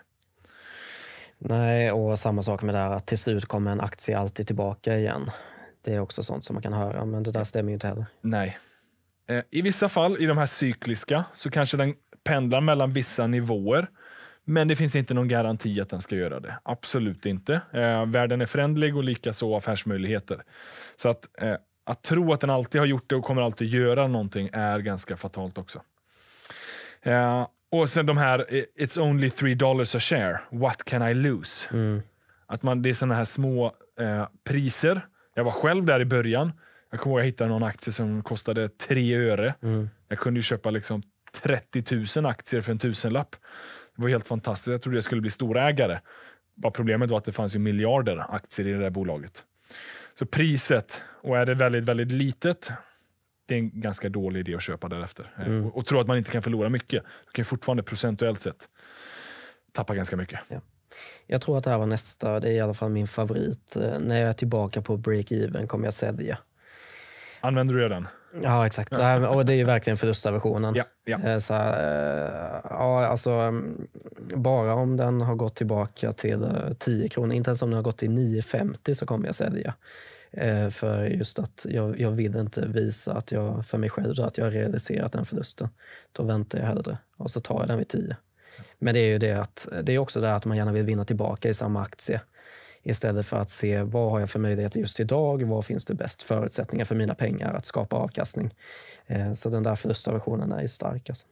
Nej, och samma sak med det här att till slut kommer en aktie alltid tillbaka igen. Det är också sånt som man kan höra, men det där stämmer ju inte heller. Nej. Eh, I vissa fall, i de här cykliska, så kanske den pendlar mellan vissa nivåer. Men det finns inte någon garanti att den ska göra det. Absolut inte. Eh, världen är förändlig och likaså affärsmöjligheter. Så att, eh, att tro att den alltid har gjort det och kommer alltid göra någonting är ganska fatalt också. Eh, och sen de här, eh, it's only three dollars a share, what can I lose? Mm. Att man, det är sådana här små eh, priser. Jag var själv där i början. Jag kommer ihåg jag hittade någon aktie som kostade 3 öre. Mm. Jag kunde ju köpa liksom 30 000 aktier för en tusenlapp. Det var helt fantastiskt. Jag trodde jag skulle bli storägare. Bara problemet var att det fanns ju miljarder aktier i det där bolaget. Så priset, och är det väldigt, väldigt litet, det är en ganska dålig idé att köpa därefter. Eh, mm. Och, och tro att man inte kan förlora mycket. Du kan fortfarande procentuellt sett tappa ganska mycket. Ja. Jag tror att det här var nästa, det är i alla fall min favorit. Eh, när jag är tillbaka på break-even kommer jag sälja. Använder du den? Ja, exakt. Och det är ju verkligen förlustaversionen. Ja, ja. Eh, så, eh, ja, alltså, mm, bara om den har gått tillbaka till 10 eh, kronor, inte ens om den har gått till 9,50 så kommer jag sälja. För just att jag, jag vill inte visa att jag, för mig själv att jag har realiserat den förlusten. Då väntar jag hellre och så tar jag den vid 10. Men det är ju det att, det är också det att man gärna vill vinna tillbaka i samma aktie istället för att se vad har jag för möjligheter just idag? Vad finns det bäst förutsättningar för mina pengar att skapa avkastning? Eh, så den där frustrationen är ju stark. Alltså.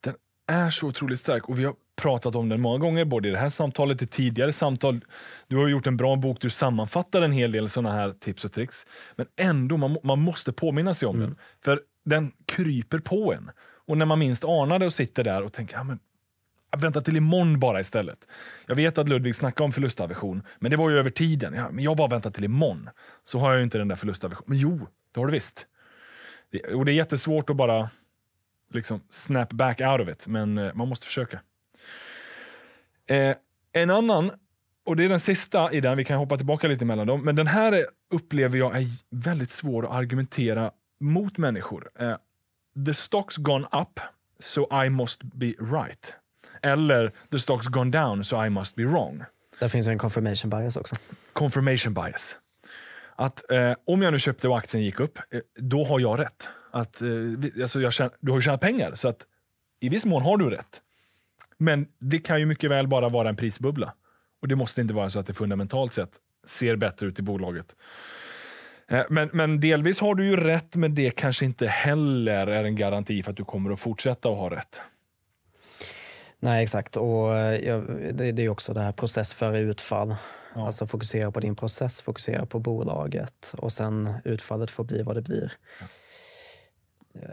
Den är så otroligt stark och vi har pratat om den många gånger, både i det här samtalet och tidigare samtal. Du har gjort en bra bok, du sammanfattar en hel del sådana här tips och tricks. Men ändå, man, man måste påminna sig om mm. den, för den kryper på en. Och när man minst anar det och sitter där och tänker, ja, men vänta till imorgon bara istället. Jag vet att Ludvig snackade om förlustaversion, men det var ju över tiden. Ja, men jag bara väntar till imorgon, så har jag ju inte den där förlustaversionen. Men jo, det har du visst. Det, och det är jättesvårt att bara liksom snap back out of it, men eh, man måste försöka. Eh, en annan, och det är den sista i den, vi kan hoppa tillbaka lite mellan dem, men den här är, upplever jag är väldigt svår att argumentera mot människor. Eh, the stock's gone up, so I must be right. Eller the stock's gone down so I must be wrong. Där finns en confirmation bias också. Confirmation bias. Att eh, om jag nu köpte och aktien gick upp, eh, då har jag rätt. Att, eh, alltså tjän- du har ju tjänat pengar, så att i viss mån har du rätt. Men det kan ju mycket väl bara vara en prisbubbla. Och det måste inte vara så att det fundamentalt sett ser bättre ut i bolaget. Eh, men, men, delvis har du ju rätt, men det kanske inte heller är en garanti för att du kommer att fortsätta att ha rätt. Nej, exakt. Och eh, det, det är också det här process före utfall. Ja. Alltså fokusera på din process, fokusera på bolaget och sen utfallet får bli vad det blir. Ja.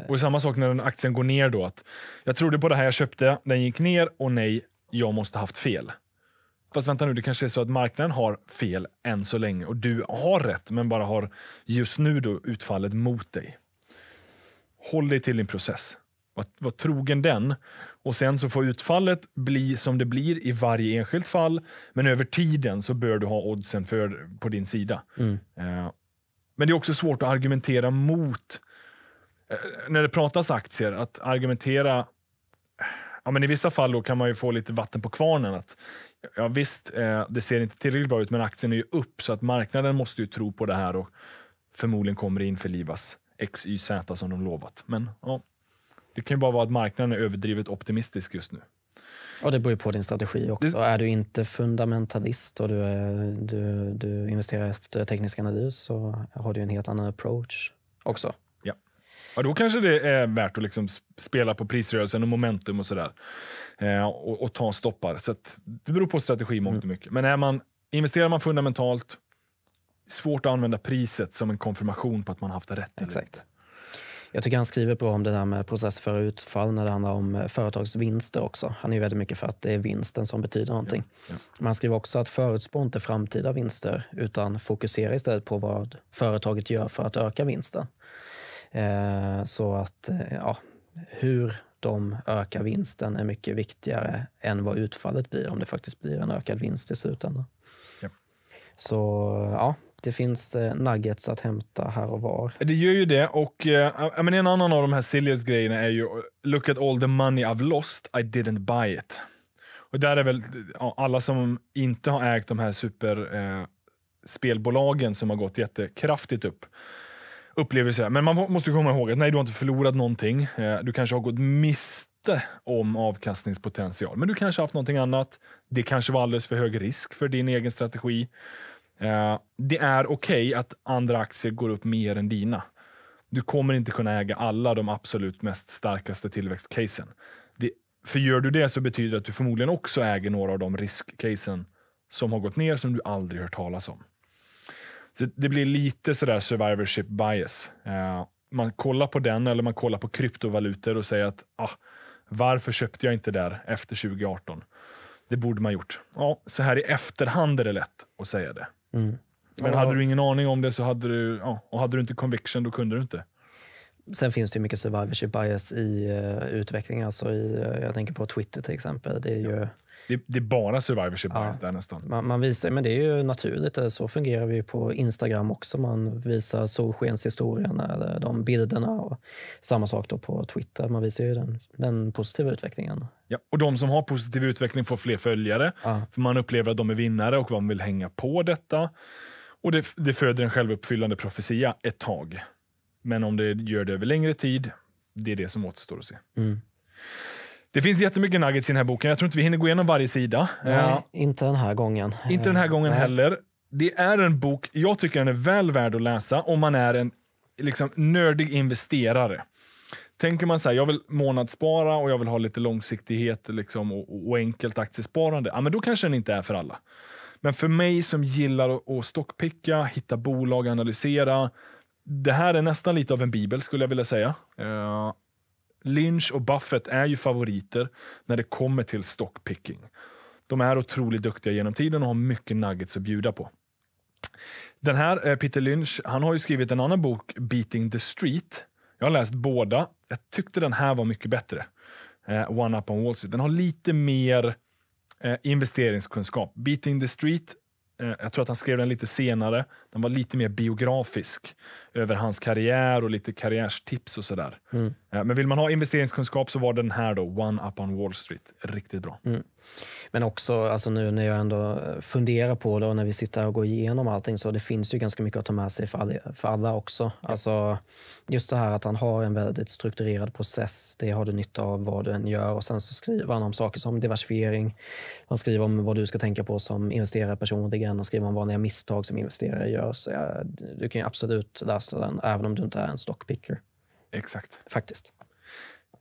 Och samma sak när aktien går ner då. Att jag trodde på det här jag köpte, den gick ner och nej, jag måste haft fel. Fast vänta nu, det kanske är så att marknaden har fel än så länge och du har rätt, men bara har just nu då utfallet mot dig. Håll dig till din process. Var, var trogen den. Och sen så får utfallet bli som det blir i varje enskilt fall. Men över tiden så bör du ha oddsen för, på din sida. Mm. Eh, men det är också svårt att argumentera mot eh, när det pratas aktier, att argumentera Ja, men I vissa fall kan man få lite vatten på kvarnen. Att, ja, visst, eh, det ser inte tillräckligt bra ut, men aktien är ju upp så att marknaden måste ju tro på det här och förmodligen kommer det införlivas XYZ som de lovat. Men ja, det kan ju bara vara att marknaden är överdrivet optimistisk just nu. Och det beror ju på din strategi också. Det... Är du inte fundamentalist och du, är, du, du investerar efter teknisk analys så har du en helt annan approach också. Ja, ja då kanske det är värt att liksom spela på prisrörelsen och momentum och sådär. Eh, och, och, ta stoppar. Så det beror på strategi mångt och mm. mycket. Mm. Men är man, investerar man fundamentalt, svårt att använda priset som en konfirmation på att man haft rätt. Exakt. Jag tycker han skriver bra om det där med process för utfall när det handlar om eh, företagsvinster också. Han är väldigt mycket för att det är vinsten som betyder någonting. Ja, ja. Men han skriver också att förutspå inte framtida vinster utan fokusera istället på vad företaget gör för att öka vinsten. Eh, så att, eh, ja, hur de ökar vinsten är mycket viktigare än vad utfallet blir, om det faktiskt blir en ökad vinst i slutändan. Ja. Så ja, det finns eh, nuggets att hämta här och var. Det gör ju det. Och uh, eh, I mean, En annan av de här silliest grejerna är ju eh, “Look at all the money I've lost, I didn't buy it”. Och där är väl ja, alla som inte har ägt de här superspelbolagen eh, som har gått jättekraftigt upp upplever så Men man måste komma ihåg att nej, du har inte förlorat någonting. Eh, du kanske har gått miste om avkastningspotential, men du kanske har haft någonting annat. Det kanske var alldeles för hög risk för din egen strategi. Eh, det är okej okay att andra aktier går upp mer än dina. Du kommer inte kunna äga alla de absolut mest starkaste tillväxtcasen. för gör du det så betyder det att du förmodligen också äger några av de riskcasen som har gått ner som du aldrig hört talas om. Så det blir lite sådär survivorship bias. Eh, man kollar på den eller man kollar på kryptovalutor och säger att ah, varför köpte jag inte där efter 2018? Det borde man gjort. Ja, så här i efterhand är det lätt att säga det. Mm. Men hade du ingen aning om det så hade du, ja, och hade du inte conviction då kunde du inte. Sen finns det mycket survivorship bias i uh, utveckling. Alltså eh, jag tänker på Twitter till exempel. Det är, ju, det, det är bara survivorship ja, bias där nästan. Man, man, visar, men det är ju naturligt. Eh, så fungerar vi på Instagram också. Man visar solskenshistorierna. de bilderna. Och samma sak då på Twitter. Man visar ju den, den positiva utvecklingen. Ja. Och de som har positiv utveckling får fler följare. Ah. För man upplever att de är vinnare och man vill hänga på detta. Och det, det föder en självuppfyllande profetia ett tag. Men om det gör det över längre tid, det är det som återstår att se. Mm. Det finns jättemycket nuggets i den här boken. Jag tror inte vi hinner gå igenom varje sida. Nej, uh, inte den här gången. Inte den här eh, gången Nej. heller. Det är en bok, jag tycker den är väl värd att läsa om man är en liksom, nördig investerare. Tänker man så här, jag vill månadsspara och jag vill ha lite långsiktighet liksom, och, och enkelt aktiesparande, ja, men då kanske den inte är för alla. Men för mig som gillar att, stockpicka, hitta bolag, analysera. Det här är nästan lite av en bibel skulle jag vilja säga. Uh, Lynch och Buffett är ju favoriter när det kommer till stockpicking. De är otroligt duktiga genom tiden och har mycket nuggets att bjuda på. Den här eh, Peter Lynch, han har ju skrivit en annan bok, Beating the Street, jag har läst båda. Jag tyckte den här var mycket bättre. Eh, One Up on Wall Street. Den har lite mer eh, investeringskunskap. Beating the Street, eh, jag tror att han skrev den lite senare. Den var lite mer biografisk över hans karriär och lite karriärstips och sådär. Mm. Eh, men vill man ha investeringskunskap så var den här då, One Up on Wall Street, riktigt bra. Mm. Men också alltså nu när jag ändå eh, funderar på det och när vi sitter och går igenom allting så det finns ju ganska mycket att ta med sig för alla, också. Alltså, just det här att han har en väldigt strukturerad process. Det har du nytta av vad du än gör och sen så skriver han om saker som diversifiering. Han skriver om vad du ska tänka på som investerare personligen. Han skriver om vanliga misstag som investerare gör. Så jag, du kan absolut läsa läsa den även om du inte är en stockpicker. Exakt. Faktiskt.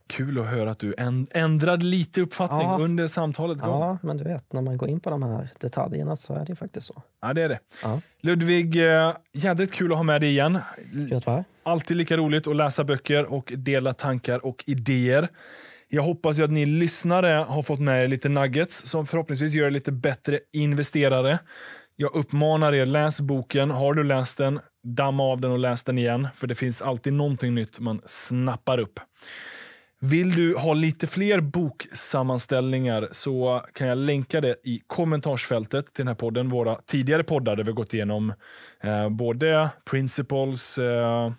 Kul att höra att du ändrade lite uppfattning ja. under samtalets gång. Ja, men du vet, när man går in på de här detaljerna så är det faktiskt så. Ja, det är det. Ja. Ludvig, eh, jädrigt kul att ha med dig igen. Alltid lika roligt att läsa böcker och dela tankar och idéer. Jag hoppas ju att ni lyssnare har fått med er lite nuggets som förhoppningsvis gör er lite bättre investerare. Jag uppmanar er, läs boken. Har du läst den, damma av den och läs den igen. För det finns alltid någonting nytt man snappar upp. Vill du ha lite fler boksammanställningar så kan jag länka det i kommentarsfältet till den här podden. Våra tidigare poddar där vi har gått igenom eh, både principles, eh,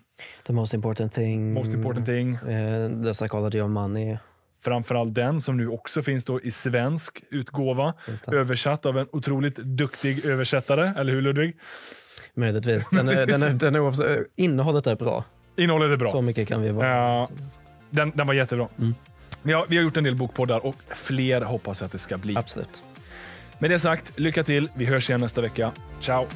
the most important thing, most important thing. Uh, the psychology of money, framförallt den som nu också finns då i svensk utgåva. Översatt av en otroligt duktig översättare, eller hur Ludvig? Möjligtvis. Den är, den är, den är, innehållet är bra. Innehållet är bra. Så mycket kan vi vara uh, den, den var jättebra. Mm. Vi, har, vi har gjort en del bokpoddar och fler hoppas vi att det ska bli. Absolut. Med det sagt, lycka till. Vi hörs igen nästa vecka. Ciao!